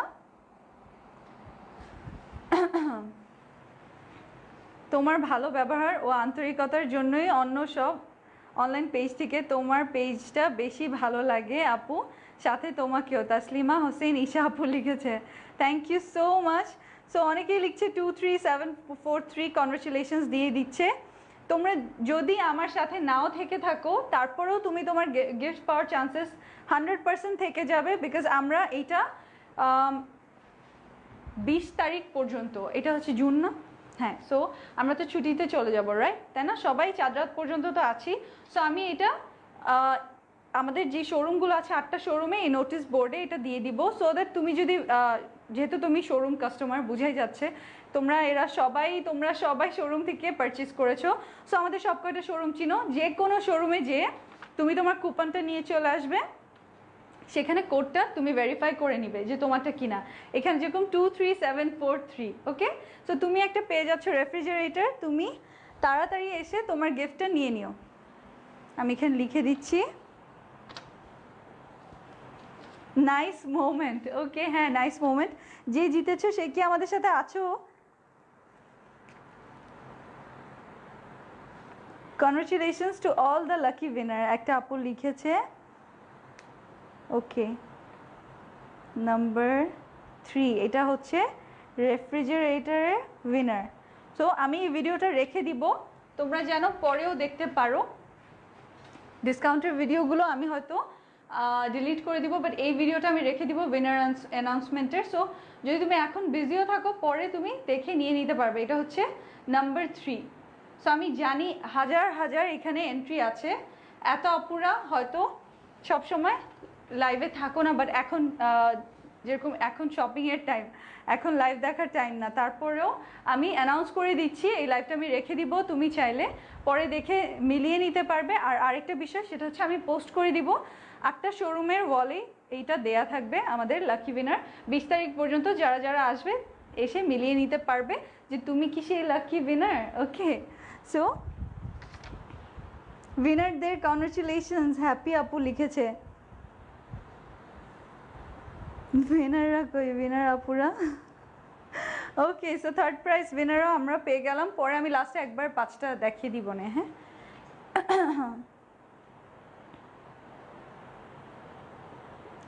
তোমার ভালো ব্যবহার ও আন্তরিকতার জন্যই অন্য সব অনলাইন পেজ থেকে তোমার পেজটা বেশি ভালো লাগে আপু সাথে তোমাকেও তাসলিমা হোসেন ঈশা আপু লিখেছে thank you so much so অনেকেই লিখছে two three seven four three congratulations দিয়ে দিচ্ছে তোমরা যদি আমার সাথে নাও থেকে থাকো তারপরেও তুমি তোমার গিফট পাওয়ার চান্সেস হান্ড্রেড পার্সেন্ট থেকে যাবে বিকজ আমরা এটা বিশ তারিখ পর্যন্ত এটা হচ্ছে জুন না হ্যাঁ সো আমরা তো ছুটিতে চলে যাব রাইট তাই না সবাই চাঁদ রাত পর্যন্ত তো আছি সো আমি এটা আমাদের যে শোরুমগুলো আছে আটটা শোরুমে এই নোটিশ বোর্ডে এটা দিয়ে দিব সো দ্যাট তুমি যদি যেহেতু তুমি শোরুম কাস্টমার বুঝাই যাচ্ছে তোমরা এরা সবাই তোমরা সবাই শোরুম থেকে পারচেস করেছো সো আমাদের সব কয়টা শোরুম চিনো যে কোনো শোরুমে যেয়ে তুমি তোমার কুপনটা নিয়ে চলে আসবে সেখানে কোডটা তুমি ভেরিফাই করে নিবে যে তোমারটা কিনা এখানে যেরকম two three seven four three okay so তুমি একটা পেয়ে যাচ্ছ রেফ্রিজারেটর তুমি তাড়াতাড়ি এসে তোমার গিফটটা নিয়ে নিও আমি এখানে লিখে দিচ্ছি নাইস মোমেন্ট ওকে হ্যাঁ নাইস মোমেন্ট যে জিতেছো সে কি আমাদের সাথে আছো congratulations to all the lucky winner একটা আপু লিখেছে ওকে নাম্বার থ্রি এটা হচ্ছে রেফ্রিজারেটারের উইনার সো আমি এই ভিডিওটা রেখে দিব তোমরা যেন পরেও দেখতে পারো ডিসকাউন্টের ভিডিওগুলো আমি হয়তো ডিলিট করে দিব বাট এই ভিডিওটা আমি রেখে দিব উইনার অ্যানাউন্সমেন্টের সো যদি তুমি এখন বিজিও থাকো পরে তুমি দেখে নিয়ে নিতে পারবে এটা হচ্ছে নাম্বার থ্রি সো আমি জানি হাজার হাজার এখানে এন্ট্রি আছে এত অপুরা হয়তো সবসময় লাইভে থাকো না বাট এখন যেরকম এখন শপিংয়ের টাইম এখন লাইভ দেখার টাইম না তারপরেও আমি অ্যানাউন্স করে দিচ্ছি এই লাইভটা আমি রেখে দিব তুমি চাইলে পরে দেখে মিলিয়ে নিতে পারবে আর আরেকটা বিষয় সেটা হচ্ছে আমি পোস্ট করে দিব একটা শোরুমের ওয়ালে এইটা দেয়া থাকবে আমাদের লাকি উইনার বিশ তারিখ পর্যন্ত যারা যারা আসবে এসে মিলিয়ে নিতে পারবে যে তুমি কি সেই লাকি উইনার ওকে সো উইনারদের কনগ্রেচুলেশনস হ্যাপি আপু লিখেছে উইনাররা কই উইনার আপুরা ওকে সো থার্ড প্রাইজ উইনারও আমরা পেয়ে গেলাম পরে আমি লাস্টে একবার পাঁচটা দেখিয়ে দিব না হ্যাঁ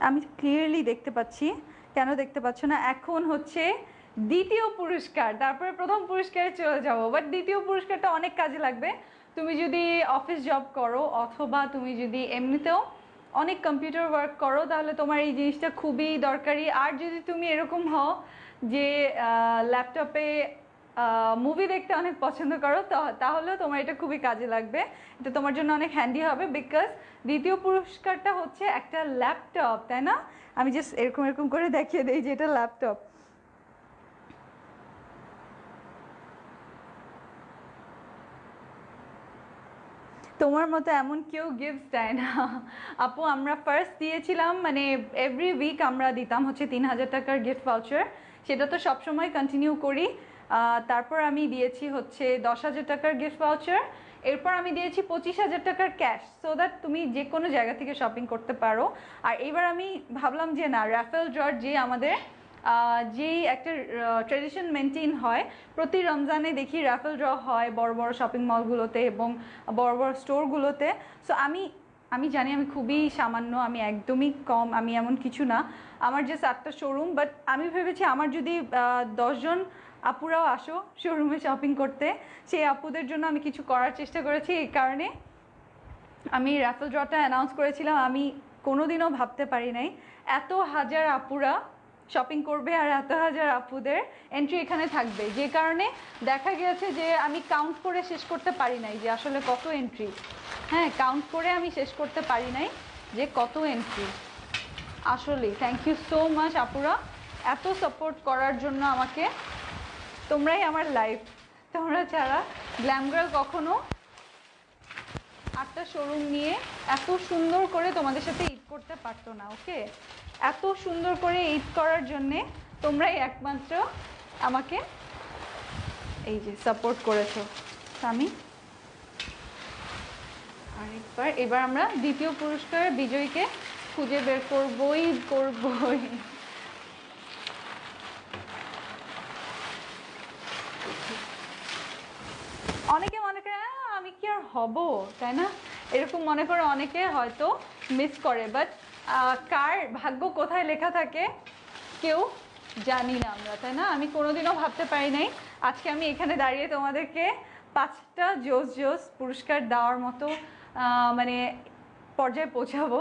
আমি ক্লিয়ারলি দেখতে পাচ্ছি কেন দেখতে পাচ্ছ না এখন হচ্ছে দ্বিতীয় পুরস্কার তারপরে প্রথম পুরস্কারে চলে যাব বাট দ্বিতীয় পুরস্কারটা অনেক কাজে লাগবে তুমি যদি অফিস জব করো অথবা তুমি যদি এমনিতেও অনেক কম্পিউটার ওয়ার্ক করো তাহলে তোমার এই জিনিসটা খুবই দরকারি আর যদি তুমি এরকম হও যে ল্যাপটপে মুভি দেখতে অনেক পছন্দ করো তাহলেও তোমার এটা খুবই কাজে লাগবে এটা তোমার জন্য অনেক হ্যান্ডি হবে বিকজ দ্বিতীয় পুরস্কারটা হচ্ছে একটা ল্যাপটপ তাই না আমি জাস্ট এরকম এরকম করে দেখিয়ে দিই যে এটা ল্যাপটপ তোমার মতো এমন কেউ গিফটস দেয় না আপু আমরা ফার্স্ট দিয়েছিলাম মানে এভরি উইক আমরা দিতাম হচ্ছে তিন হাজার টাকার গিফট ভাউচার সেটা তো সবসময় কন্টিনিউ করি তারপর আমি দিয়েছি হচ্ছে দশ হাজার টাকার গিফট ভাউচার এরপর আমি দিয়েছি পঁচিশ হাজার টাকার ক্যাশ সো দ্যাট তুমি যে কোনো জায়গা থেকে শপিং করতে পারো আর এবার আমি ভাবলাম যে না র্যাফেল ড্রট যে আমাদের যেই একটা ট্রেডিশন মেনটেন হয় প্রতি রমজানে দেখি র্যাফেল ড্র হয় বড় বড় শপিং মলগুলোতে এবং বড় বড় স্টোরগুলোতে সো আমি আমি জানি আমি খুবই সামান্য আমি একদমই কম আমি এমন কিছু না আমার যে সাতটা শোরুম বাট আমি ভেবেছি আমার যদি দশজন আপুরাও আসো শোরুমে শপিং করতে সেই আপুদের জন্য আমি কিছু করার চেষ্টা করেছি এই কারণে আমি র্যাফেল ড্রটা অ্যানাউন্স করেছিলাম আমি কোনোদিনও ভাবতে পারি নাই এত হাজার আপুরা শপিং করবে আর এত হাজার আপুদের এন্ট্রি এখানে থাকবে যে কারণে দেখা গিয়েছে যে আমি কাউন্ট করে শেষ করতে পারি নাই যে আসলে কত এন্ট্রি হ্যাঁ কাউন্ট করে আমি শেষ করতে পারি নাই যে কত এন্ট্রি আসলে থ্যাংক ইউ সো মাচ আপুরা এত সাপোর্ট করার জন্য আমাকে তোমরাই আমার লাইফ তোমরা ছাড়া গ্ল্যামগ্রাল কখনো আটটা শোরুম নিয়ে এত সুন্দর করে তোমাদের সাথে ইট করতে পারতো না ওকে এত সুন্দর করে ঈদ করার জন্যে তোমরাই একমাত্র আমাকে এই যে সাপোর্ট করেছো আমি আরেকবার এবার আমরা দ্বিতীয় পুরস্কারের বিজয়ীকে খুঁজে বের করবই করবই অনেকে মনে করে আমি কি আর হব তাই না এরকম মনে করে অনেকে হয়তো মিস করে বাট কার ভাগ্য কোথায় লেখা থাকে কেউ জানি না আমরা তাই না আমি কোনোদিনও ভাবতে পারি নাই আজকে আমি এখানে দাঁড়িয়ে তোমাদেরকে পাঁচটা জোস জোস পুরস্কার দেওয়ার মতো মানে পর্যায়ে পৌঁছাবো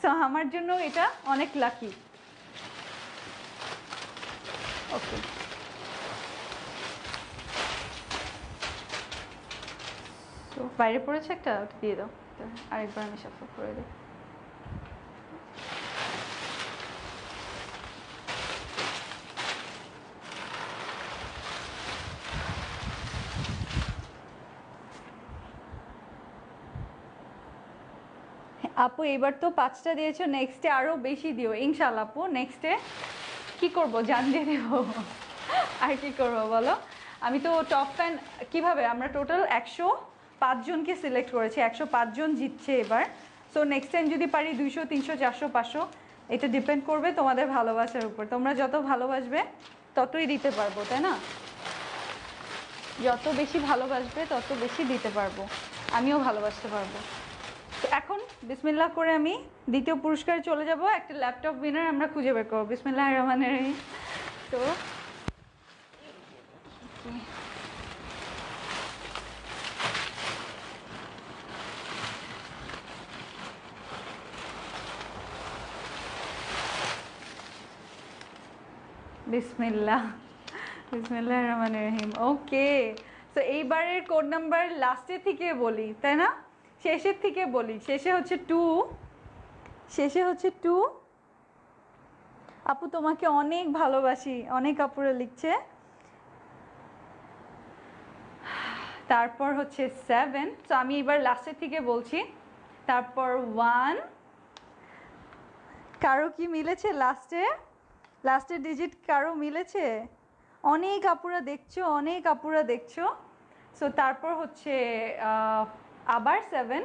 সো আমার জন্য এটা অনেক লাকি ওকে তো বাইরে পড়েছে একটা দিয়ে দাও আরেকবার আমি সব করে দিই আপু এবার তো পাঁচটা দিয়েছো নেক্সটে আরও বেশি দিও ইনশাল আপু নেক্সটে কি করব জান দিয়ে দেব আর কি করবো বলো আমি তো টপ ফ্যান কীভাবে আমরা টোটাল একশো পাঁচজনকে সিলেক্ট করেছি একশো পাঁচজন জিতছে এবার সো নেক্সট টাইম যদি পারি দুইশো তিনশো চারশো পাঁচশো এটা ডিপেন্ড করবে তোমাদের ভালোবাসার উপর তোমরা যত ভালোবাসবে ততই দিতে পারবো তাই না যত বেশি ভালোবাসবে তত বেশি দিতে পারবো আমিও ভালোবাসতে পারবো তো এখন বিসমিল্লাহ করে আমি দ্বিতীয় পুরস্কারে চলে যাব একটা ল্যাপটপ উইনার আমরা খুঁজে বের করবো বিসমিল্লাহ রহমানের তো বিসমিল্লাহ বিসমিল্লাহ রহমান রহিম ওকে তো এইবারের কোড নাম্বার লাস্টে থেকে বলি তাই না শেষের থেকে বলি শেষে হচ্ছে টু শেষে হচ্ছে টু আপু তোমাকে অনেক ভালোবাসি অনেক আপুরে লিখছে তারপর হচ্ছে সেভেন তো আমি এবার লাস্টের থেকে বলছি তারপর ওয়ান কারো কি মিলেছে লাস্টে লাস্টের ডিজিট কারো মিলেছে অনেক আপুরা দেখছো অনেক আপুরা দেখছো সো তারপর হচ্ছে আবার সেভেন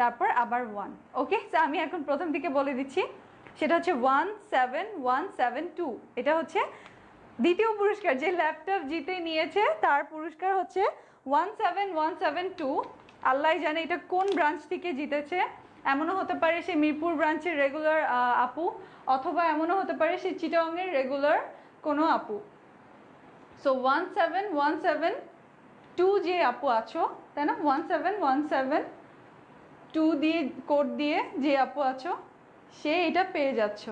তারপর আবার ওয়ান ওকে তো আমি এখন প্রথম দিকে বলে দিচ্ছি সেটা হচ্ছে one seven one seven two এটা হচ্ছে দ্বিতীয় পুরস্কার যে ল্যাপটপ জিতে নিয়েছে তার পুরস্কার হচ্ছে one seven one seven two আল্লাহ জানে এটা কোন ব্রাঞ্চ থেকে জিতেছে এমনও হতে পারে সে মিরপুর ব্রাঞ্চের রেগুলার আপু অথবা এমনও হতে পারে সে চিটাংয়ের রেগুলার কোনো আপু so one seven one seven two যে আপু আছো তাই না one seven one seven two দিয়ে কোড দিয়ে যে আপু আছো সে এটা পেয়ে যাচ্ছ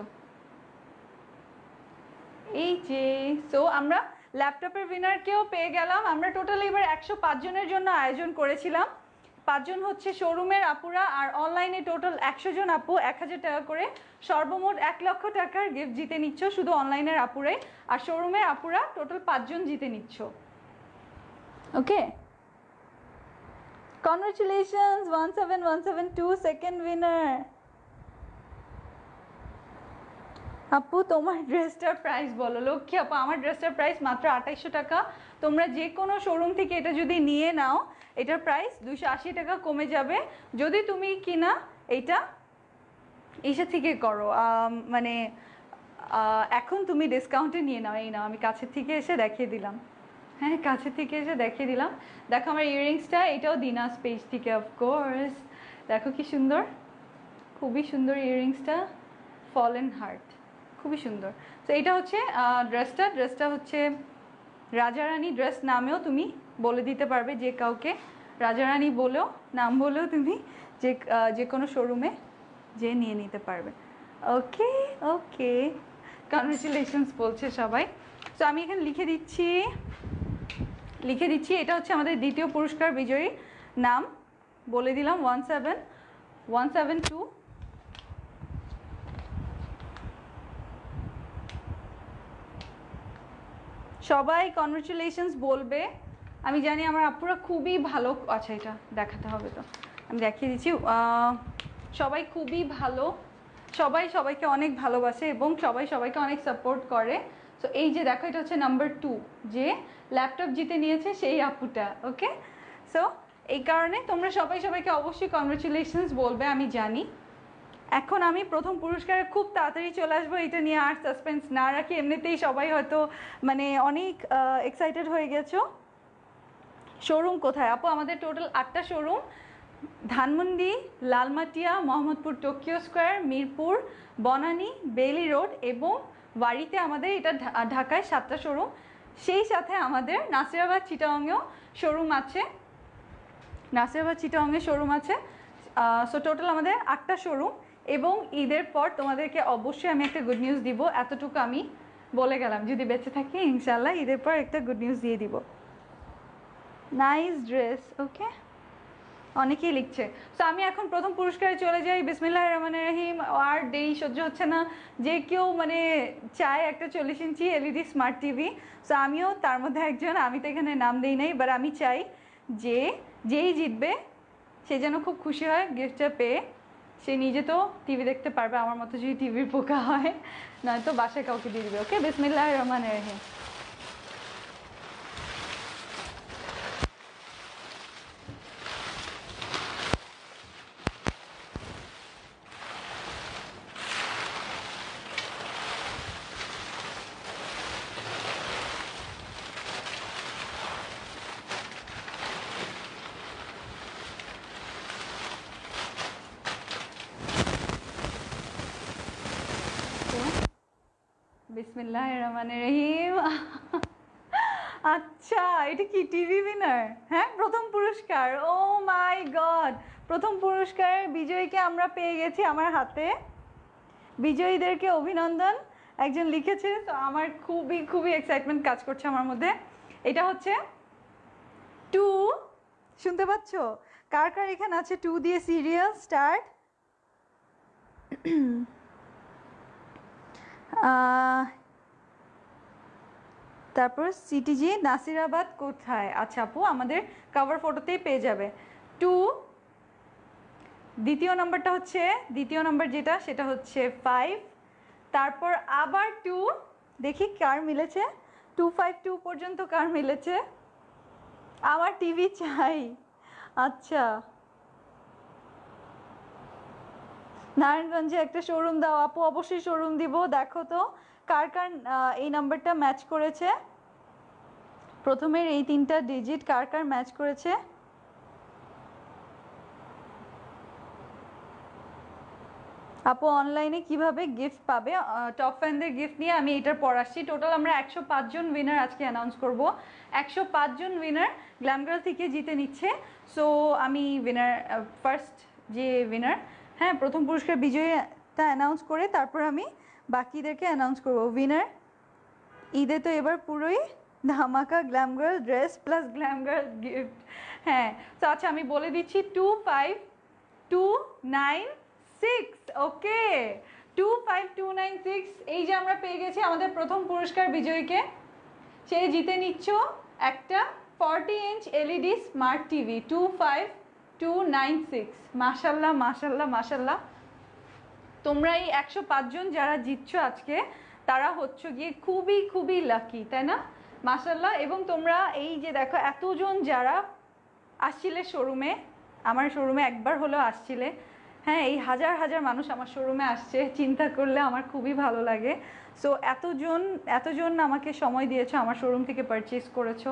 এই যে সো আমরা ল্যাপটপের উইনারকেও পেয়ে গেলাম আমরা টোটাল এবার একশো পাঁচজনের জন্য আয়োজন করেছিলাম পাঁচজন হচ্ছে শোরুমের আপুরা আর অনলাইনে টোটাল একশো জন আপু এক হাজার টাকা করে সর্বমোট এক লক্ষ টাকার গিফট জিতে নিচ্ছ শুধু অনলাইনের আপুরাই আর শোরুমের আপুরা টোটাল পাঁচজন জিতে নিচ্ছ ওকে Congratulations 17172 second winner. আপু তোমার ড্রেসটার প্রাইস বলো লক্ষ্মী আপু আমার ড্রেসটার প্রাইস মাত্র আঠাইশশো টাকা তোমরা যে কোনো শোরুম থেকে এটা যদি নিয়ে নাও এটার প্রাইস দুশো আশি টাকা কমে যাবে যদি তুমি কিনা এটা এসে থেকে করো মানে এখন তুমি ডিসকাউন্টে নিয়ে নাও এই নাও আমি কাছের থেকে এসে দেখিয়ে দিলাম হ্যাঁ কাছে থেকে এসে দেখিয়ে দিলাম দেখো আমার ইয়াররিংসটা এটাও দিনা স্পেস থেকে অফকোর্স দেখো কি সুন্দর খুবই সুন্দর ইয়াররিংসটা ফল অ্যান্ড হার্ট খুবই সুন্দর তো এটা হচ্ছে ড্রেসটা ড্রেসটা হচ্ছে রাজারানী ড্রেস নামেও তুমি বলে দিতে পারবে যে কাউকে রাজারানী বলেও নাম বলেও তুমি যে যে কোনো শোরুমে যে নিয়ে নিতে পারবে ওকে ওকে কনগ্রেচুলেশনস বলছে সবাই তো আমি এখানে লিখে দিচ্ছি লিখে দিচ্ছি এটা হচ্ছে আমাদের দ্বিতীয় পুরস্কার বিজয়ী নাম বলে দিলাম one seven one seven two সবাই কনগ্রেচুলেশনস বলবে আমি জানি আমার আপুরা খুবই ভালো আচ্ছা এটা দেখাতে হবে তো আমি দেখিয়ে দিচ্ছি সবাই খুবই ভালো সবাই সবাইকে অনেক ভালোবাসে এবং সবাই সবাইকে অনেক সাপোর্ট করে সো এই যে দেখো এটা হচ্ছে নাম্বার টু যে ল্যাপটপ জিতে নিয়েছে সেই আপুটা ওকে সো এই কারণে তোমরা সবাই সবাইকে অবশ্যই কংগ্রেচুলেশনস বলবে আমি জানি এখন আমি প্রথম পুরস্কারে খুব তাড়াতাড়ি চলে আসবো এটা নিয়ে আর সাসপেন্স না রাখি এমনিতেই সবাই হয়তো মানে অনেক এক্সাইটেড হয়ে গেছো শোরুম কোথায় আপু আমাদের টোটাল আটটা showroom Dhanmondi Lalmatia Mohammadpur Tokyo square Mirpur Banani Bailey road এবং বাড়িতে আমাদের এটা ঢাকায় সাতটা শোরুম সেই সাথে আমাদের নাসিরাবাদ চিটাঙেও শোরুম আছে নাসিরাবাদ চিটাংয়ে শোরুম আছে সো টোটাল আমাদের আটটা শোরুম এবং ঈদের পর তোমাদেরকে অবশ্যই আমি একটা গুড নিউজ দিব এতটুকু আমি বলে গেলাম যদি বেঁচে থাকি ইনশাল্লাহ ঈদের পর একটা গুড নিউজ দিয়ে দিব নাইস ড্রেস ওকে অনেকেই লিখছে তো আমি এখন প্রথম পুরস্কারে চলে যাই বিসমিল্লাহ রহমান রহিম আর দেরি সহ্য হচ্ছে না যে কেউ মানে চায় একটা চল্লিশ inch LED smart TV so আমিও তার মধ্যে একজন আমি তো এখানে নাম দিই নাই বাট আমি চাই যে যেই জিতবে সে যেন খুব খুশি হয় গিফটটা পেয়ে সে নিজে তো টিভি দেখতে পারবে আমার মতো যদি টিভির পোকা হয় নয়তো বাসায় কাউকে দিয়ে দিবে ওকে বিসমিল্লাহ রহমান রাহিম বিসমিল্লাহ রহমান রহিম আচ্ছা এটা কি টিভি উইনার হ্যাঁ প্রথম পুরস্কার ও মাই গড প্রথম পুরস্কার বিজয়ীকে আমরা পেয়ে গেছি আমার হাতে বিজয়ীদেরকে অভিনন্দন একজন লিখেছে তো আমার খুবই খুবই এক্সাইটমেন্ট কাজ করছে আমার মধ্যে এটা হচ্ছে টু শুনতে পাচ্ছ কার কার এখানে আছে টু দিয়ে সিরিয়াল স্টার্ট আহ তারপর সিটিজি নাসিরাবাদ কোথায় আচ্ছা আপু আমাদের কাভার ফটোতেই পেয়ে যাবে টু দ্বিতীয় নম্বরটা হচ্ছে দ্বিতীয় নম্বর যেটা সেটা হচ্ছে ফাইভ তারপর আবার টু দেখি কার মিলেছে টু ফাইভ টু পর্যন্ত কার মিলেছে আমার টিভি চাই আচ্ছা নারায়ণগঞ্জে একটা শোরুম দাও আপু অবশ্যই শোরুম দিব দেখো তো কার কার এই নাম্বারটা ম্যাচ করেছে প্রথমের এই তিনটা ডিজিট কার কার ম্যাচ করেছে আপু অনলাইনে কিভাবে গিফট পাবে টপ ফ্যানদের গিফট নিয়ে আমি এটার পর আসছি টোটাল আমরা একশো জন উইনার আজকে অ্যানাউন্স করবো একশো জন উইনার গ্ল্যামগার্ল থেকে জিতে নিচ্ছে সো আমি উইনার ফার্স্ট যে উইনার হ্যাঁ প্রথম পুরস্কার বিজয়ীটা অ্যানাউন্স করে তারপর আমি বাকিদেরকে অ্যানাউন্স করব উইনার ঈদে তো এবার পুরোই ধামাকা glam girl dress plus glam girl gift হ্যাঁ তো আচ্ছা আমি বলে দিচ্ছি two five two nine six okay two five two nine six এই যে আমরা পেয়ে গেছি আমাদের প্রথম পুরস্কার বিজয়ীকে সে জিতে নিচ্ছ একটা forty inch LED smart TV two five two nine six মাসাল্লাহ মাসাল্লাহ মাসাল্লাহ তোমরা এই একশো পাঁচজন যারা জিতছো আজকে তারা হচ্ছে গিয়ে খুবই খুবই লাকি তাই না মাসাল্লাহ এবং তোমরা এই যে দেখো এতজন যারা আসছিলে শোরুমে আমার শোরুমে একবার হলেও আসছিলে হ্যাঁ এই হাজার হাজার মানুষ আমার শোরুমে আসছে চিন্তা করলে আমার খুবই ভালো লাগে সো এতজন এতজন আমাকে সময় দিয়েছো আমার শোরুম থেকে পারচেস করেছো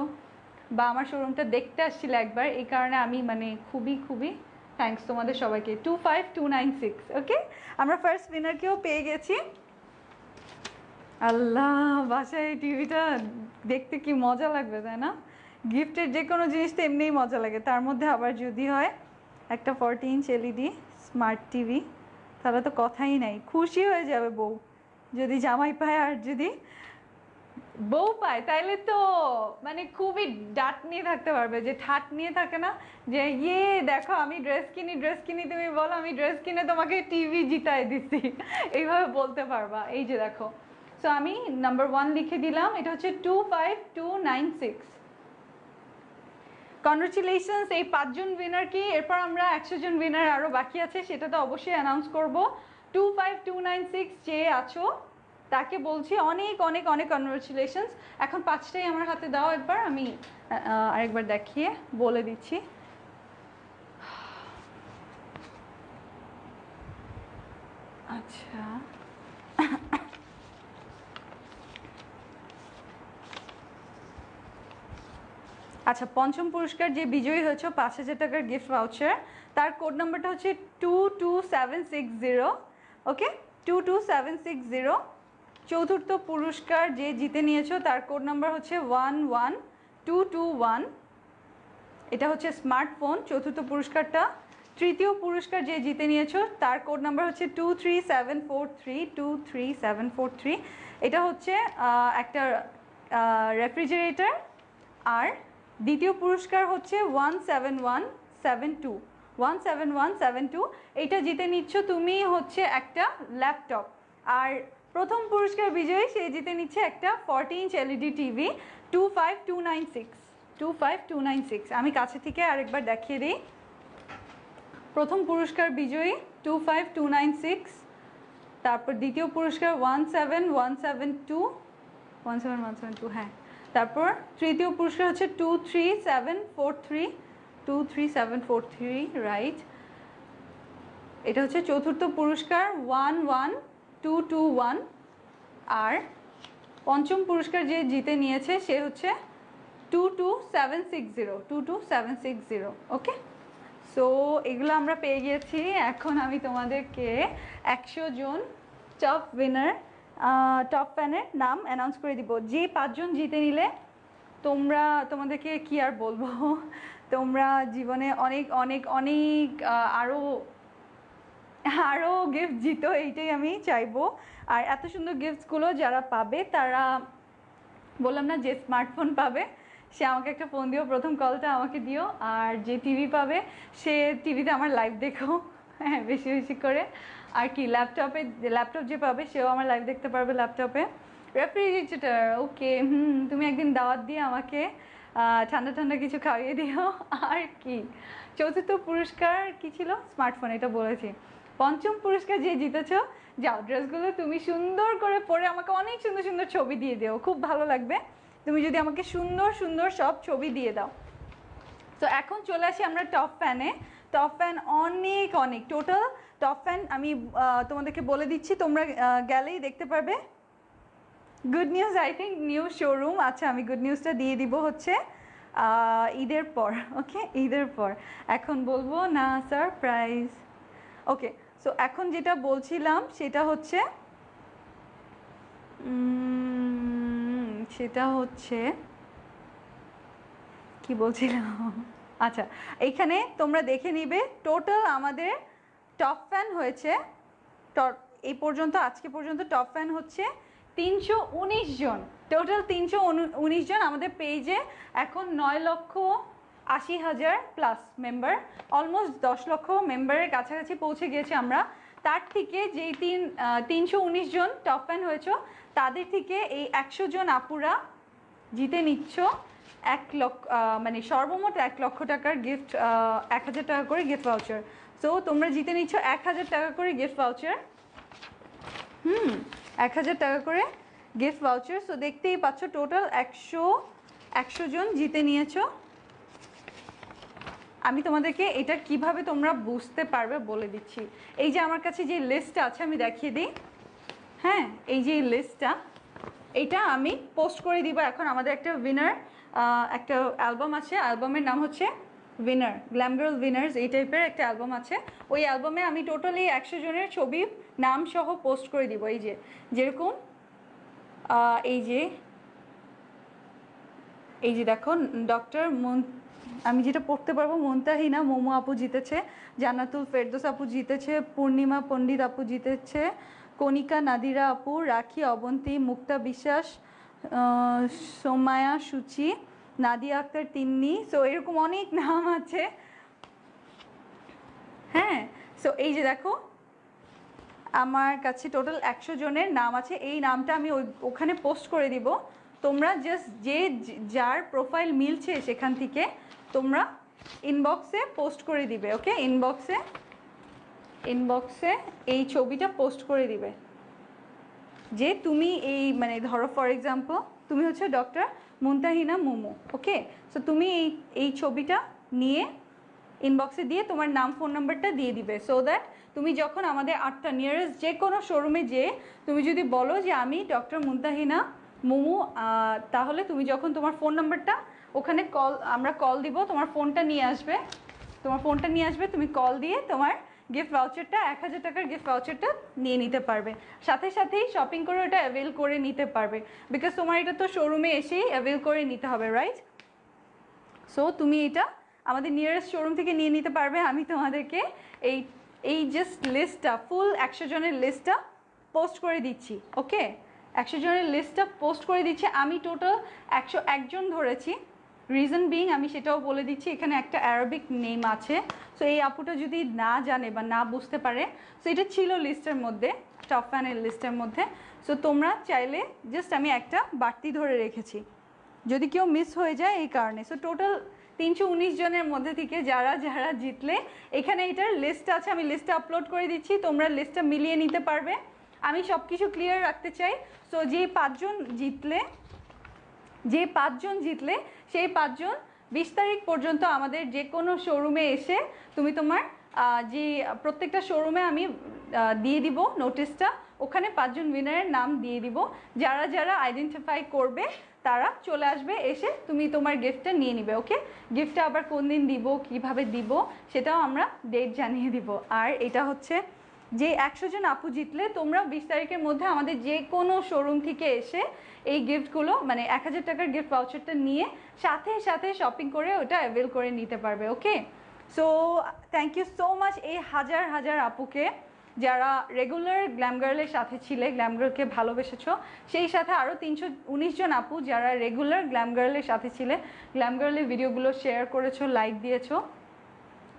বা আমার শোরুমটা দেখতে আসছিল একবার এই কারণে আমি মানে খুবই খুবই থ্যাংকস তোমাদের সবাইকে two five two nine six okay আমরা ফার্স্ট উইনারকেও পেয়ে গেছি আল্লাহ বাসায় টিভিটা দেখতে কি মজা লাগবে তাই না গিফটের যে কোনো জিনিস তো এমনিই মজা লাগে তার মধ্যে আবার যদি হয় একটা forty inch LED smart TV তাহলে তো কথাই নাই খুশি হয়ে যাবে বউ যদি জামাই পায় আর যদি বউ পায় তাইলে তো মানে খুবই ডাট নিয়ে থাকতে পারবে যে ঠাট নিয়ে থাকে না যে ইয়ে দেখো আমি ড্রেস কিনি ড্রেস কিনি তুমি বলো আমি ড্রেস কিনে তোমাকে টিভি জিতায় দিচ্ছি এইভাবে বলতে পারবা এই যে দেখো সো আমি নাম্বার ওয়ান লিখে দিলাম এটা হচ্ছে two five two nine six congratulations এই পাঁচজন উইনারকে এরপর আমরা একশো জন উইনার আরও বাকি আছে সেটা তো অবশ্যই অ্যানাউন্স করব two five two nine six যে আছো তাকে বলছি অনেক অনেক অনেক কনগ্রেচুলেশনস এখন পাঁচটাই আমার হাতে দাও একবার আমি আরেকবার দেখিয়ে বলে দিচ্ছি আচ্ছা আচ্ছা পঞ্চম পুরস্কার যে বিজয়ী হয়েছে পাঁচ হাজার টাকার গিফট ভাউচার তার কোড নাম্বারটা হচ্ছে two two seven six zero okay two two seven six zero চতুর্থ পুরস্কার যে জিতে নিয়েছো তার কোড নাম্বার হচ্ছে one one two two one এটা হচ্ছে স্মার্টফোন চতুর্থ পুরস্কারটা তৃতীয় পুরস্কার যে জিতে নিয়েছো তার কোড নাম্বার হচ্ছে two three seven four three two three seven four three এটা হচ্ছে একটা রেফ্রিজারেটর আর দ্বিতীয় পুরস্কার হচ্ছে one seven one seven two one seven one seven two এটা জিতে নিচ্ছ তুমি হচ্ছে একটা ল্যাপটপ আর প্রথম পুরস্কার বিজয়ী সে জিতে নিচ্ছে একটা forty inch LED TV two five two nine six two five two nine six আমি কাছে থেকে আরেকবার দেখিয়ে দিই প্রথম পুরস্কার বিজয়ী two five two nine six তারপর দ্বিতীয় পুরস্কার one seven one seven two one seven one seven two হ্যাঁ তারপর তৃতীয় পুরস্কার হচ্ছে two three seven four three two three seven four three right এটা হচ্ছে চতুর্থ পুরস্কার one one two two one আর পঞ্চম পুরস্কার যে জিতে নিয়েছে সে হচ্ছে two two seven six zero two two seven six zero okay so এগুলো আমরা পেয়ে গিয়েছি এখন আমি তোমাদেরকে একশো জন টপ উইনার টপ ফ্যানের নাম অ্যানাউন্স করে দিব যে পাঁচজন জিতে নিলে তোমরা তোমাদেরকে কি আর বলবো তোমরা জীবনে অনেক অনেক অনেক আরও আরও গিফট জিতো এইটাই আমি চাইবো আর এত সুন্দর গিফটসগুলো যারা পাবে তারা বললাম না যে স্মার্টফোন পাবে সে আমাকে একটা ফোন দিও প্রথম কলটা আমাকে দিও আর যে টিভি পাবে সে টিভিতে আমার লাইভ দেখো হ্যাঁ বেশি বেশি করে আর কি ল্যাপটপে ল্যাপটপ যে পাবে সেও আমার লাইভ দেখতে পারবে ল্যাপটপে রেফ্রিজারেটর ওকে হুম তুমি একদিন দাওয়াত দিয়ে আমাকে ঠান্ডা ঠান্ডা কিছু খাইয়ে দিও আর কি চতুর্থ পুরস্কার কি ছিল স্মার্টফোন এটা বলেছি পঞ্চম পুরস্কার যে জিতেছ যাও ড্রেসগুলো তুমি সুন্দর করে পরে আমাকে অনেক সুন্দর সুন্দর ছবি দিয়ে দিও খুব ভালো লাগবে তুমি যদি আমাকে সুন্দর সুন্দর সব ছবি দিয়ে দাও তো এখন চলে আসি আমরা টপ ফ্যানে টপ ফ্যান অনেক অনেক টোটাল টপ ফ্যান আমি তোমাদেরকে বলে দিচ্ছি তোমরা গেলেই দেখতে পারবে good news I think new showroom আচ্ছা আমি গুড নিউজটা দিয়ে দিব হচ্ছে ঈদের পর ওকে ঈদের পর এখন বলবো না সারপ্রাইজ ওকে সো এখন যেটা বলছিলাম সেটা হচ্ছে সেটা হচ্ছে কি বলছিলাম আচ্ছা এইখানে তোমরা দেখে নিবে টোটাল আমাদের টপ ফ্যান হয়েছে এই পর্যন্ত আজকে পর্যন্ত টপ ফ্যান হচ্ছে তিনশো উনিশ জন টোটাল তিনশো উনিশ জন আমাদের পেজে এখন নয় লক্ষ আশি হাজার প্লাস মেম্বার অলমোস্ট দশ লক্ষ মেম্বারের কাছাকাছি পৌঁছে গিয়েছি আমরা তার থেকে যেই তিন তিনশো উনিশ জন টপ ফ্যান হয়েছ তাদের থেকে এই একশো জন আপুরা জিতে নিচ্ছ এক লক্ষ মানে সর্বমোট এক লক্ষ টাকার গিফট এক হাজার টাকা করে গিফট ভাউচার সো তোমরা জিতে নিচ্ছ এক হাজার টাকা করে গিফট ভাউচার হুম এক হাজার টাকা করে গিফট ভাউচার সো দেখতেই পাচ্ছ টোটাল একশো একশো জন জিতে নিয়েছো আমি তোমাদেরকে এটা কিভাবে তোমরা বুঝতে পারবে বলে দিচ্ছি এই যে আমার কাছে যে লিস্টটা আছে আমি দেখিয়ে দিই হ্যাঁ এই যে লিস্টটা এটা আমি পোস্ট করে দিব এখন আমাদের একটা উইনার একটা অ্যালবাম আছে অ্যালবামের নাম হচ্ছে উইনার গার্ল উইনার্স এই টাইপের একটা অ্যালবাম আছে ওই অ্যালবামে আমি টোটালি একশো জনের ছবি নাম সহ পোস্ট করে দিব এই যে যেরকম এই যে এই যে দেখো ডক্টর মন আমি যেটা পড়তে পারবো মন্তাহিনা মোমো আপু জিতেছে জান্নাতুল ফেরদোস আপু জিতেছে পূর্ণিমা পণ্ডিত আপু জিতেছে কণিকা নাদিরা আপু রাখি অবন্তী মুক্তা বিশ্বাস সোমায়া সুচি নাদিয়া আক্তার তিন্নি সো এরকম অনেক নাম আছে হ্যাঁ সো এই যে দেখো আমার কাছে টোটাল একশো জনের নাম আছে এই নামটা আমি ওই ওখানে পোস্ট করে দিব তোমরা জাস্ট যে যার প্রোফাইল মিলছে সেখান থেকে তোমরা ইনবক্সে পোস্ট করে দিবে ওকে ইনবক্সে ইনবক্সে এই ছবিটা পোস্ট করে দিবে যে তুমি এই মানে ধরো ফর এক্সাম্পল তুমি হচ্ছে doctor Muntahina Momo okay so তুমি এই এই ছবিটা নিয়ে ইনবক্সে দিয়ে তোমার নাম ফোন নাম্বারটা দিয়ে দিবে সো দ্যাট তুমি যখন আমাদের আটটা নিয়ারেস্ট যে কোনো শোরুমে যে তুমি যদি বলো যে আমি ডক্টর মুন্তাহিনা মোমো তাহলে তুমি যখন তোমার ফোন নাম্বারটা ওখানে কল আমরা কল দিব তোমার ফোনটা নিয়ে আসবে তোমার ফোনটা নিয়ে আসবে তুমি কল দিয়ে তোমার গিফট ভাউচারটা এক হাজার টাকার গিফট ভাউচারটা নিয়ে নিতে পারবে সাথে সাথেই শপিং করে ওটা অ্যাভেল করে নিতে পারবে বিকজ তোমার এটা তো শোরুমে এসেই অ্যাভেল করে নিতে হবে রাইট সো তুমি এটা আমাদের নিয়ারেস্ট শোরুম থেকে নিয়ে নিতে পারবে আমি তোমাদেরকে এই এই জাস্ট লিস্টটা ফুল একশো জনের লিস্টটা পোস্ট করে দিচ্ছি ওকে একশো জনের লিস্টটা পোস্ট করে দিচ্ছি আমি টোটাল একশো একজন ধরেছি রিজন বিং আমি সেটাও বলে দিচ্ছি এখানে একটা অ্যারাবিক নেম আছে সো এই আপুটা যদি না জানে বা না বুঝতে পারে সো এটা ছিল লিস্টের মধ্যে টপ ফ্যানের লিস্টের মধ্যে সো তোমরা চাইলে জাস্ট আমি একটা বাড়তি ধরে রেখেছি যদি কেউ মিস হয়ে যায় এই কারণে সো টোটাল তিনশো উনিশ জনের মধ্যে থেকে যারা যারা জিতলে এখানে এটার লিস্ট আছে আমি লিস্টে আপলোড করে দিচ্ছি তোমরা লিস্টটা মিলিয়ে নিতে পারবে আমি সব কিছু ক্লিয়ার রাখতে চাই সো যে পাঁচজন জিতলে যে পাঁচজন জিতলে সেই পাঁচজন বিশ তারিখ পর্যন্ত আমাদের যে কোনো শোরুমে এসে তুমি তোমার যে প্রত্যেকটা শোরুমে আমি দিয়ে দিব নোটিশটা ওখানে পাঁচজন উইনারের নাম দিয়ে দিব যারা যারা আইডেন্টিফাই করবে তারা চলে আসবে এসে তুমি তোমার গিফটটা নিয়ে নিবে ওকে গিফটটা আবার কোন দিন দিব কিভাবে দিব সেটাও আমরা ডেট জানিয়ে দিব আর এটা হচ্ছে যে একশো জন আপু জিতলে তোমরা বিশ তারিখের মধ্যে আমাদের যে কোনো শোরুম থেকে এসে এই গিফটগুলো মানে এক হাজার টাকার গিফট পাউচারটা নিয়ে সাথে সাথে শপিং করে ওটা অ্যাভেল করে নিতে পারবে okay so thank you so much এই হাজার হাজার আপুকে যারা রেগুলার গ্ল্যামগার্লের সাথে ছিলে গ্ল্যামগার্লকে ভালোবেসেছ সেই সাথে আরও তিনশো উনিশ জন আপু যারা রেগুলার গ্ল্যামগার্লের সাথে ছিলে গ্ল্যামগার্লের ভিডিওগুলো শেয়ার করেছো লাইক দিয়েছো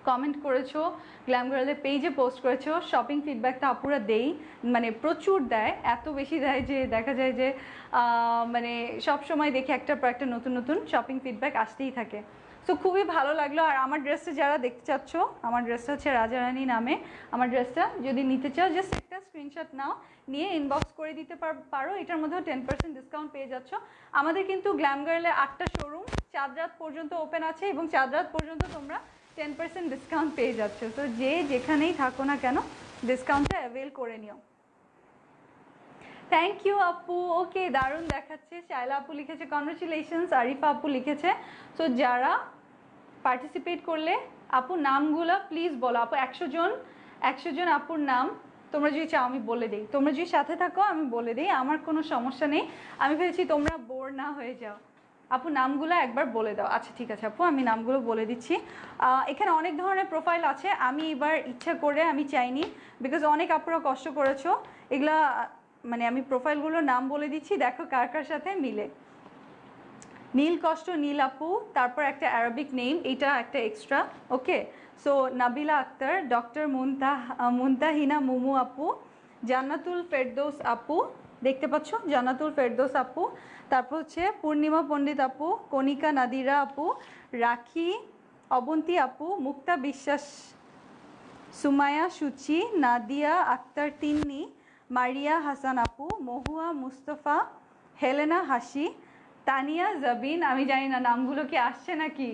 কমেন্ট করেছো গ্ল্যাম গার্লের পেজে পোস্ট করেছো শপিং ফিডব্যাকটা আপুরা দেই মানে প্রচুর দেয় এত বেশি দেয় যে দেখা যায় যে মানে সব সময় দেখি একটার পর একটা নতুন নতুন শপিং ফিডব্যাক আসতেই থাকে সো খুবই ভালো লাগলো আর আমার ড্রেসটা যারা দেখতে চাচ্ছ আমার ড্রেসটা হচ্ছে রাজারানী নামে আমার ড্রেসটা যদি নিতে চাও জাস্ট একটা স্ক্রিনশট নাও নিয়ে ইনবক্স করে দিতে পারো এটার মধ্যেও টেন পার্সেন্ট ডিসকাউন্ট পেয়ে যাচ্ছ আমাদের কিন্তু গ্ল্যাম গার্লে আটটা শোরুম চাঁদ রাত পর্যন্ত ওপেন আছে এবং চাঁদ রাত পর্যন্ত তোমরা টেন পার্সেন্ট ডিসকাউন্ট পেয়ে যাচ্ছে তো যে যেখানেই থাকো না কেন ডিসকাউন্টটা অ্যাভেল করে নিও থ্যাংক ইউ আপু ওকে দারুণ দেখাচ্ছে শায়লা আপু লিখেছে কনগ্রেচুলেশনস আরিফা আপু লিখেছে সো যারা পার্টিসিপেট করলে আপু নামগুলো প্লিজ বলো আপু একশো জন একশো জন আপুর নাম তোমরা যদি চাও আমি বলে দিই তোমরা যদি সাথে থাকো আমি বলে দিই আমার কোনো সমস্যা নেই আমি ভেবেছি তোমরা বোর না হয়ে যাও আপু নামগুলো একবার বলে দাও আচ্ছা ঠিক আছে আপু আমি নামগুলো বলে দিচ্ছি এখানে অনেক ধরনের প্রোফাইল আছে আমি এবার ইচ্ছা করে আমি চাইনি বিকজ অনেক আপুরা কষ্ট করেছো এগুলা মানে আমি প্রোফাইলগুলোর নাম বলে দিচ্ছি দেখো কার কার সাথে মিলে নীল কষ্ট নীল আপু তারপর একটা অ্যারাবিক নেম এটা একটা extra okay so Nabila Akter doctor Muntaha Muntahina Mumu আপু জান্নাতুল ফেরদৌস আপু দেখতে পাচ্ছ জানাতুল ফেরদোস আপু তারপর হচ্ছে পূর্ণিমা পণ্ডিত আপু কণিকা নাদিরা আপু রাখি অবন্তী আপু মুক্তা বিশ্বাস সুমায়া সুচি নাদিয়া আক্তার তিন্নি মারিয়া হাসান আপু মহুয়া মুস্তফা হেলেনা হাসি তানিয়া জাবিন আমি জানি না নামগুলো কি আসছে নাকি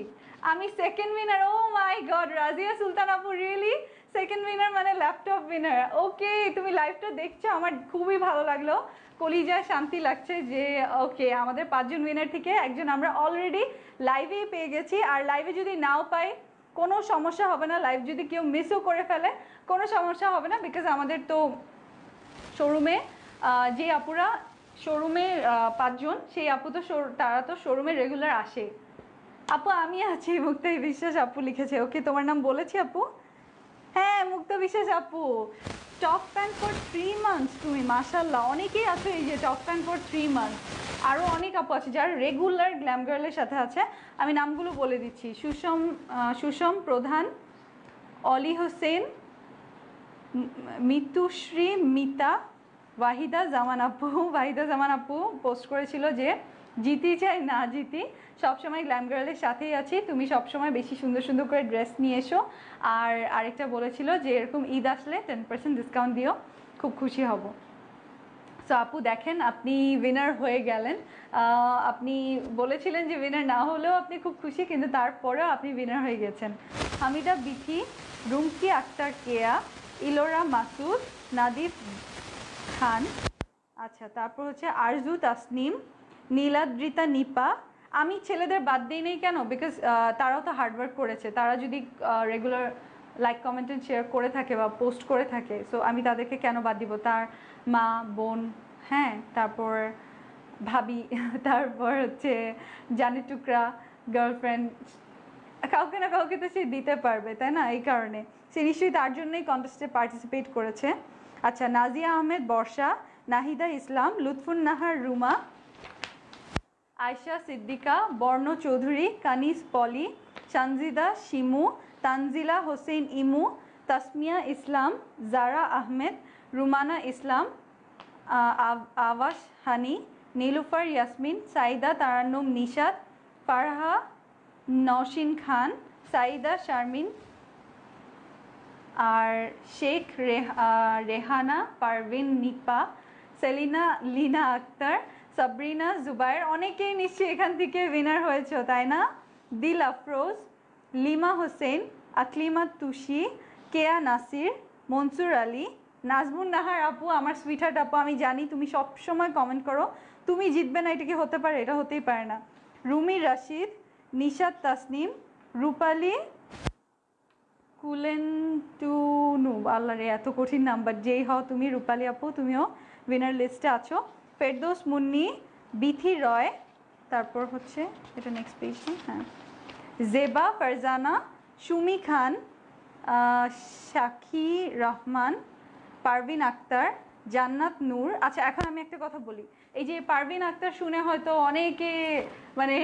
আমি second winner oh my god Razia Sultan আপু রিয়েলি সেকেন্ড উইনার মানে ল্যাপটপ উইনার ওকে তুমি লাইভটা দেখছো আমার খুবই ভালো লাগলো কলিজা শান্তি লাগছে যে ওকে আমাদের পাঁচজন উইনার থেকে একজন আমরা অলরেডি লাইভেই পেয়ে গেছি আর লাইভে যদি নাও পাই কোনো সমস্যা হবে না লাইভ যদি কেউ মিসও করে ফেলে কোনো সমস্যা হবে না বিকজ আমাদের তো শোরুমে যে আপুরা শোরুমে পাঁচজন সেই আপু তো তারা তো শোরুমে রেগুলার আসে আপু আমি আছি মুক্তাই বিশ্বাস আপু লিখেছে ওকে তোমার নাম বলেছি আপু মুক্ত বিশেষ আপু top fan for three months তুমি মাসাল্লাহ অনেকেই আছো এই যে top fan for three months আরও অনেক আপু আছে যারা রেগুলার গ্ল্যাম গার্লের সাথে আছে আমি নামগুলো বলে দিচ্ছি সুষম সুষম প্রধান অলি হোসেন মিতুশ্রী মিতা ওয়াহিদা জামান আপু ওয়াহিদা জামান আপু পোস্ট করেছিল যে জিতি চাই না জিতি সবসময় গ্ল্যাম গার্লের সাথেই আছি তুমি সবসময় বেশি সুন্দর সুন্দর করে ড্রেস নিয়ে এসো আর আরেকটা বলেছিল যে এরকম ঈদ আসলে টেন পার্সেন্ট ডিসকাউন্ট দিও খুব খুশি হব সো আপু দেখেন আপনি উইনার হয়ে গেলেন আপনি বলেছিলেন যে উইনার না হলেও আপনি খুব খুশি কিন্তু তারপরেও আপনি উইনার হয়ে গেছেন হামিদা বিথি রুমকি আক্তার কেয়া ইলোরা মাসুদ নাদিফ খান আচ্ছা তারপর হচ্ছে আরজু তাসনিম নীলাদ্রিতা নিপা আমি ছেলেদের বাদ দিই নেই কেন বিকজ তারাও তো হার্ডওয়ার্ক করেছে তারা যদি regular like comment and share করে থাকে বা পোস্ট করে থাকে সো আমি তাদেরকে কেন বাদ দিব তার মা বোন হ্যাঁ তারপর ভাবি তারপর হচ্ছে জানি টুকরা গার্লফ্রেন্ড কাউকে না কাউকে তো সে দিতে পারবে তাই না এই কারণে সে নিশ্চয়ই তার জন্যই কন্টেস্টে পার্টিসিপেট করেছে আচ্ছা নাজিয়া আহমেদ বর্ষা নাহিদা ইসলাম লুৎফুন নাহার রুমা আয়শা সিদ্দিকা বর্ণ চৌধুরী কানিস পলি চানজিদা শিমু তানজিলা হোসেন ইমু তাসমিয়া ইসলাম জারা আহমেদ রুমানা ইসলাম আওয়াস হানি নীলুফার ইয়াসমিন সাইদা তারান্নম নিশাদ পারহা নওশিন খান সাইদা শারমিন আর শেখ রেহানা পারভিন নিপা সেলিনা লিনা আক্তার সাবরিনা জুবাইর অনেকেই নিশ্চয়ই এখান থেকে উইনার হয়েছে তাই না দিল আফরোজ লিমা হোসেন আকলিমা তুষি কেয়া নাসির মনসুর আলী নাজমুন নাহার আপু আমার সুইটহার্ট আপু আমি জানি তুমি সবসময় কমেন্ট করো তুমি জিতবে না এটা কি হতে পারে এটা হতেই পারে না রুমি রাশিদ নিশাদ তাসনিম রূপালী কুলেন্টুনু আল্লাহ রে এত কঠিন নাম্বার যেই হও তুমি রূপালি আপু তুমিও উইনার লিস্টে আছো ফেরদোস মুন্নি বিথি রয় তারপর হচ্ছে এটা নেক্সট পেজ হ্যাঁ জেবা ফারজানা সুমি খান শাকি রহমান পারভিন আক্তার জান্নাত নূর আচ্ছা এখন আমি একটা কথা বলি এই যে পারভিন আক্তার শুনে হয়তো অনেকে মানে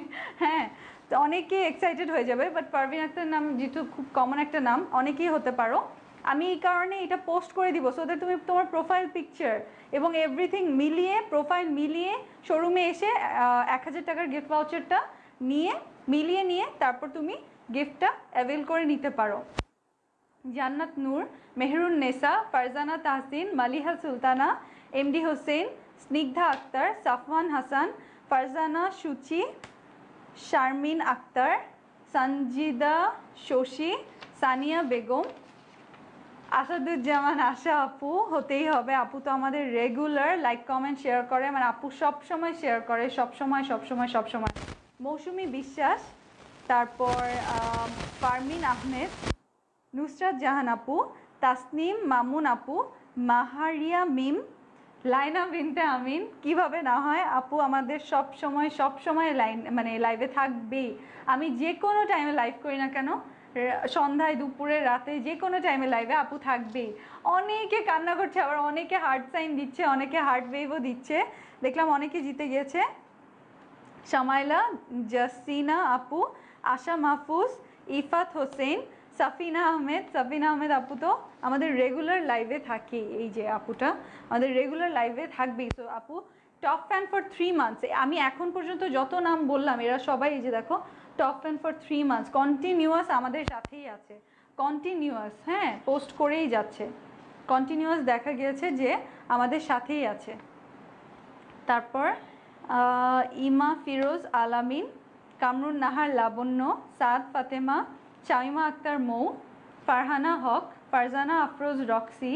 হ্যাঁ তো অনেকে এক্সাইটেড হয়ে যাবে বাট পারভিন আক্তার নাম যেহেতু খুব কমন একটা নাম অনেকেই হতে পারো আমি এই কারণে এটা পোস্ট করে দিব সো দ্যাট তুমি তোমার প্রোফাইল পিকচার এবং এভরিথিং মিলিয়ে প্রোফাইল মিলিয়ে শোরুমে এসে এক হাজার টাকার গিফট ভাউচারটা নিয়ে মিলিয়ে নিয়ে তারপর তুমি গিফটটা অ্যাভেল করে নিতে পারো জান্নাত নূর মেহরুন নেসা ফারজানা তাহসিন মালিহা সুলতানা এমডি হোসেন স্নিগ্ধা আক্তার সাফওয়ান হাসান ফারজানা সুচি শারমিন আক্তার সানজিদা শশী সানিয়া বেগম আসাদুজ্জামান আশা আপু হতেই হবে আপু তো আমাদের রেগুলার লাইক কমেন্ট শেয়ার করে মানে আপু সবসময় শেয়ার করে সবসময় সবসময় সবসময় মৌসুমি বিশ্বাস তারপর পারমিন আহমেদ নুসরাত জাহান আপু তাসনিম মামুন আপু মাহারিয়া মিম লাইনা বিনতে আমিন কিভাবে না হয় আপু আমাদের সব সময় সব সময় লাইন মানে লাইভে থাকবেই আমি যে কোনো টাইমে লাইভ করি না কেন সন্ধ্যায় দুপুরে রাতে যে কোনো টাইমে লাইভে আপু থাকবেই অনেকে কান্না করছে আবার অনেকে হার্ট সাইন দিচ্ছে অনেকে হার্ট ওয়েভও দিচ্ছে দেখলাম অনেকে জিতে গেছে সামাইলা জাসিনা আপু আশা মাহফুজ ইফাত হোসেন সাফিনা আহমেদ সাফিনা আহমেদ আপু তো আমাদের রেগুলার লাইভে থাকে এই যে আপুটা আমাদের রেগুলার লাইভে থাকবেই তো আপু top fan for three months আমি এখন পর্যন্ত যত নাম বললাম এরা সবাই এই যে দেখো top fan for three months continuous আমাদের সাথেই আছে কন্টিনিউয়াস হ্যাঁ পোস্ট করেই যাচ্ছে কন্টিনিউয়াস দেখা গিয়েছে যে আমাদের সাথেই আছে তারপর ইমা ফিরোজ আলামিন কামরুন নাহার লাবণ্য সাদ ফাতেমা চাইমা আক্তার মৌ ফারহানা হক ফারজানা আফরোজ রক্সি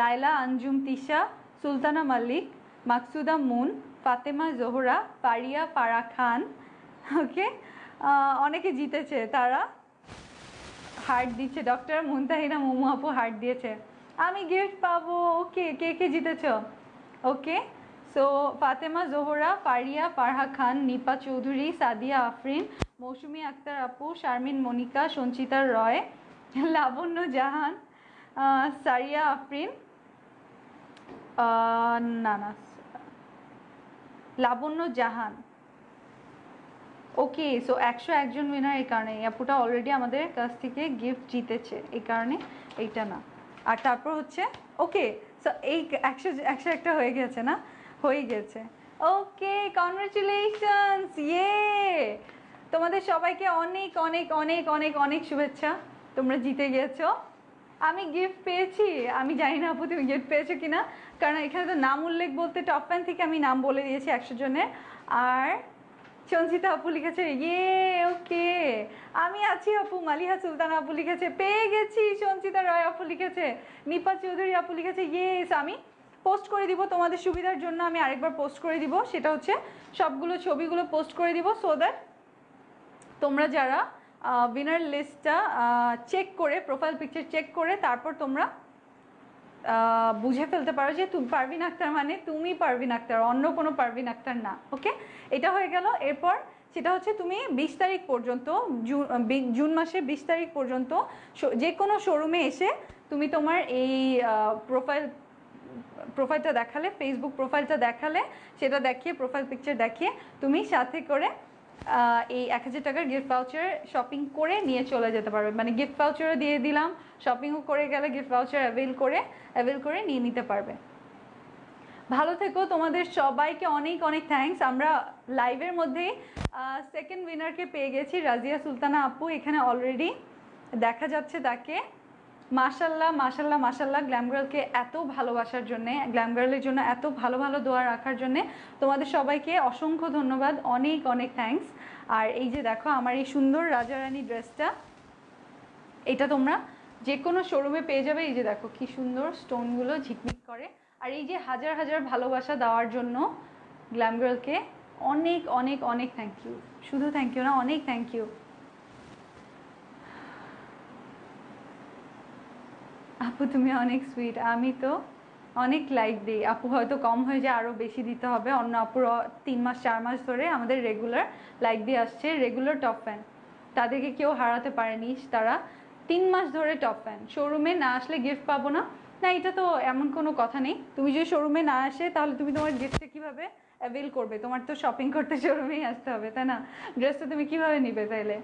লাইলা আঞ্জুম তিশা সুলতানা মাল্লিক মাকসুদা মুন ফাতেমা জোহরা পারিয়া পারা খান ওকে অনেকে জিতেছে তারা হার্ট দিচ্ছে ডক্টর মুনতাহিনা মোমো আপু হার্ট দিয়েছে আমি গিফট পাবো ওকে কে কে জিতেছ ওকে সো ফাতেমা জোহরা পারিয়া পারহা খান নিপা চৌধুরী সাদিয়া আফরিন মৌসুমি আক্তার আপু শারমিন মনিকা সঞ্চিতা রয় লাবণ্য জাহান সারিয়া আফরিন না না লাবণ্য জাহান ওকে সো একশো একজন উইনার এই কারণে অ্যাপুটা অলরেডি আমাদের কাছ থেকে গিফট জিতেছে এই কারণে এইটা না আর তারপর হচ্ছে ওকে সো এই একশো একশো একটা হয়ে গেছে না হয়ে গেছে ওকে কনগ্রেচুলেশনস ইয়ে তোমাদের সবাইকে অনেক অনেক অনেক অনেক অনেক শুভেচ্ছা তোমরা জিতে গেছো আমি গিফট পেয়েছি আমি জানি না আপু তুমি গিফট পেয়েছো কি না কারণ এখানে তো নাম উল্লেখ বলতে টপ প্যান থেকে আমি নাম বলে দিয়েছি একশো জনের আর সঞ্চিতা আপু লিখেছে ইয়ে ওকে আমি আছি আপু মালিহা সুলতানা আপু লিখেছে পেয়ে গেছি সঞ্চিতা রায় আপু লিখেছে নিপা চৌধুরী আপু লিখেছে ইয়েস আমি পোস্ট করে দিব তোমাদের সুবিধার জন্য আমি আরেকবার পোস্ট করে দিব সেটা হচ্ছে সবগুলো ছবিগুলো পোস্ট করে দিব সো দ্যাট তোমরা যারা উইনার লিস্টটা চেক করে প্রোফাইল পিকচার চেক করে তারপর তোমরা বুঝে ফেলতে পারো যে তুমি পারভিন আক্তার মানে তুমি পারভিন আক্তার অন্য কোনো পারভিন আক্তার না ওকে এটা হয়ে গেল এরপর সেটা হচ্ছে তুমি বিশ তারিখ পর্যন্ত জুন মাসের বিশ তারিখ পর্যন্ত যে কোনো শোরুমে এসে তুমি তোমার এই প্রোফাইল প্রোফাইলটা দেখালে ফেসবুক প্রোফাইলটা দেখালে সেটা দেখিয়ে প্রোফাইল পিকচার দেখিয়ে তুমি সাথে করে এই এক হাজার টাকার গিফট ভাউচার শপিং করে নিয়ে চলে যেতে পারবে মানে গিফট ভাউচারও দিয়ে দিলাম শপিংও করে গেলে গিফট ভাউচার অ্যাভেল করে অ্যাভেল করে নিয়ে নিতে পারবে ভালো থেকো তোমাদের সবাইকে অনেক অনেক থ্যাংকস আমরা লাইভের মধ্যেই সেকেন্ড উইনারকে পেয়ে গেছি রাজিয়া সুলতানা আপু এখানে অলরেডি দেখা যাচ্ছে তাকে মাশাল্লাহ মাশাল্লাহ মাশাল্লাহ গ্ল্যামগার্লকে এত ভালোবাসার জন্য গ্ল্যামগার্লের জন্য এত ভালো ভালো দোয়া রাখার জন্য তোমাদের সবাইকে অসংখ্য ধন্যবাদ অনেক অনেক থ্যাংকস আর এই যে দেখো আমার এই সুন্দর রাজারানী ড্রেসটা এটা তোমরা যে কোনো শোরুমে পেয়ে যাবে এই যে দেখো কি সুন্দর স্টোনগুলো ঝিকমিক করে আর এই যে হাজার হাজার ভালোবাসা দেওয়ার জন্য গ্ল্যামগার্লকে অনেক অনেক অনেক থ্যাংক ইউ শুধু থ্যাংক ইউ না অনেক থ্যাংক ইউ আপু তুমি অনেক সুইট আমি তো অনেক লাইক দিই আপু হয়তো কম হয়ে যায় আরও বেশি দিতে হবে অন্য আপুর তিন মাস চার মাস ধরে আমাদের রেগুলার লাইক দিয়ে আসছে রেগুলার টপ ফ্যান তাদেরকে কেউ হারাতে পারেনি তারা তিন মাস ধরে টপ ফ্যান শোরুমে না আসলে গিফট পাবো না না এটা তো এমন কোনো কথা নেই তুমি যদি শোরুমে না আসে তাহলে তুমি তোমার গিফটটা কীভাবে অ্যাভেল করবে তোমার তো শপিং করতে শোরুমেই আসতে হবে তাই না ড্রেসটা তুমি কীভাবে নিবে তাইলে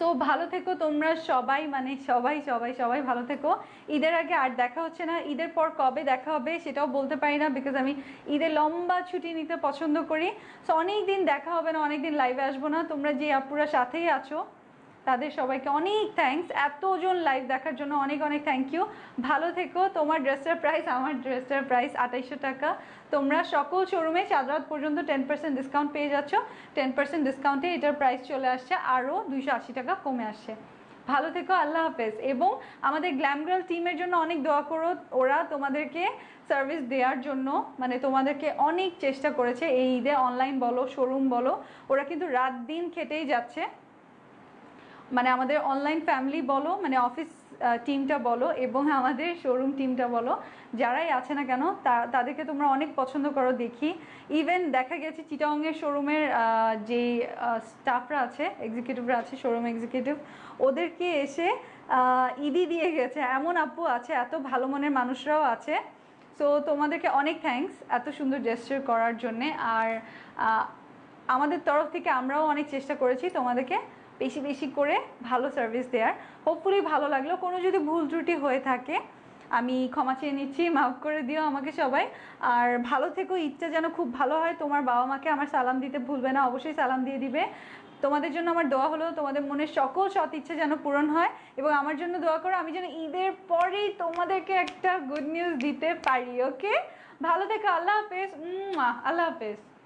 সো ভালো থেকো তোমরা সবাই মানে সবাই সবাই সবাই ভালো থেকো ঈদের আগে আর দেখা হচ্ছে না ঈদের পর কবে দেখা হবে সেটাও বলতে পারি না বিকজ আমি ঈদের লম্বা ছুটি নিতে পছন্দ করি সো অনেক দিন দেখা হবে না অনেক দিন লাইভে আসবো না তোমরা যে আপুরা সাথেই আছো তাদের সবাইকে অনেক থ্যাংকস এতজন লাইভ দেখার জন্য অনেক অনেক থ্যাংক ইউ ভালো থেকো তোমার ড্রেসটার প্রাইস আমার ড্রেসটার প্রাইস আঠাইশো টাকা তোমরা সকল শোরুমে চাঁদরাত পর্যন্ত টেন পার্সেন্ট ডিসকাউন্ট পেয়ে যাচ্ছ টেন পার্সেন্ট ডিসকাউন্টে এটার প্রাইস চলে আসছে আরও দুইশো আশি টাকা কমে আসছে ভালো থেকো আল্লাহ হাফেজ এবং আমাদের গ্ল্যামগ্রাল টিমের জন্য অনেক দোয়া করো ওরা তোমাদেরকে সার্ভিস দেওয়ার জন্য মানে তোমাদেরকে অনেক চেষ্টা করেছে এই ঈদে অনলাইন বলো শোরুম বলো ওরা কিন্তু রাত দিন খেটেই যাচ্ছে মানে আমাদের অনলাইন ফ্যামিলি বলো মানে অফিস টিমটা বলো এবং আমাদের শোরুম টিমটা বলো যারাই আছে না কেন তাদেরকে তোমরা অনেক পছন্দ করো দেখি ইভেন দেখা গেছে চিটাংয়ের শোরুমের যে স্টাফরা আছে এক্সিকিউটিভরা আছে শোরুম এক্সিকিউটিভ ওদেরকে এসে ইডি e দিয়ে গেছে এমন আপু আছে এত ভালো মনের মানুষরাও আছে সো তোমাদেরকে অনেক থ্যাংকস এত সুন্দর জেস্টার করার জন্যে আর আমাদের তরফ থেকে আমরাও অনেক চেষ্টা করেছি তোমাদেরকে বেশি বেশি করে ভালো সার্ভিস দেওয়ার হোপফুলি ভালো লাগলো কোনো যদি ভুল ত্রুটি হয়ে থাকে আমি ক্ষমা চেয়ে নিচ্ছি মাফ করে দিও আমাকে সবাই আর ভালো থেকো ইচ্ছা যেন খুব ভালো হয় তোমার বাবা মাকে আমার সালাম দিতে ভুলবে না অবশ্যই সালাম দিয়ে দিবে তোমাদের জন্য আমার দোয়া হলো তোমাদের মনের সকল সৎ ইচ্ছা যেন পূরণ হয় এবং আমার জন্য দোয়া করো আমি যেন ঈদের পরেই তোমাদেরকে একটা গুড নিউজ দিতে পারি ওকে ভালো থেকো আল্লাহ হাফেজ আল্লাহ হাফেজ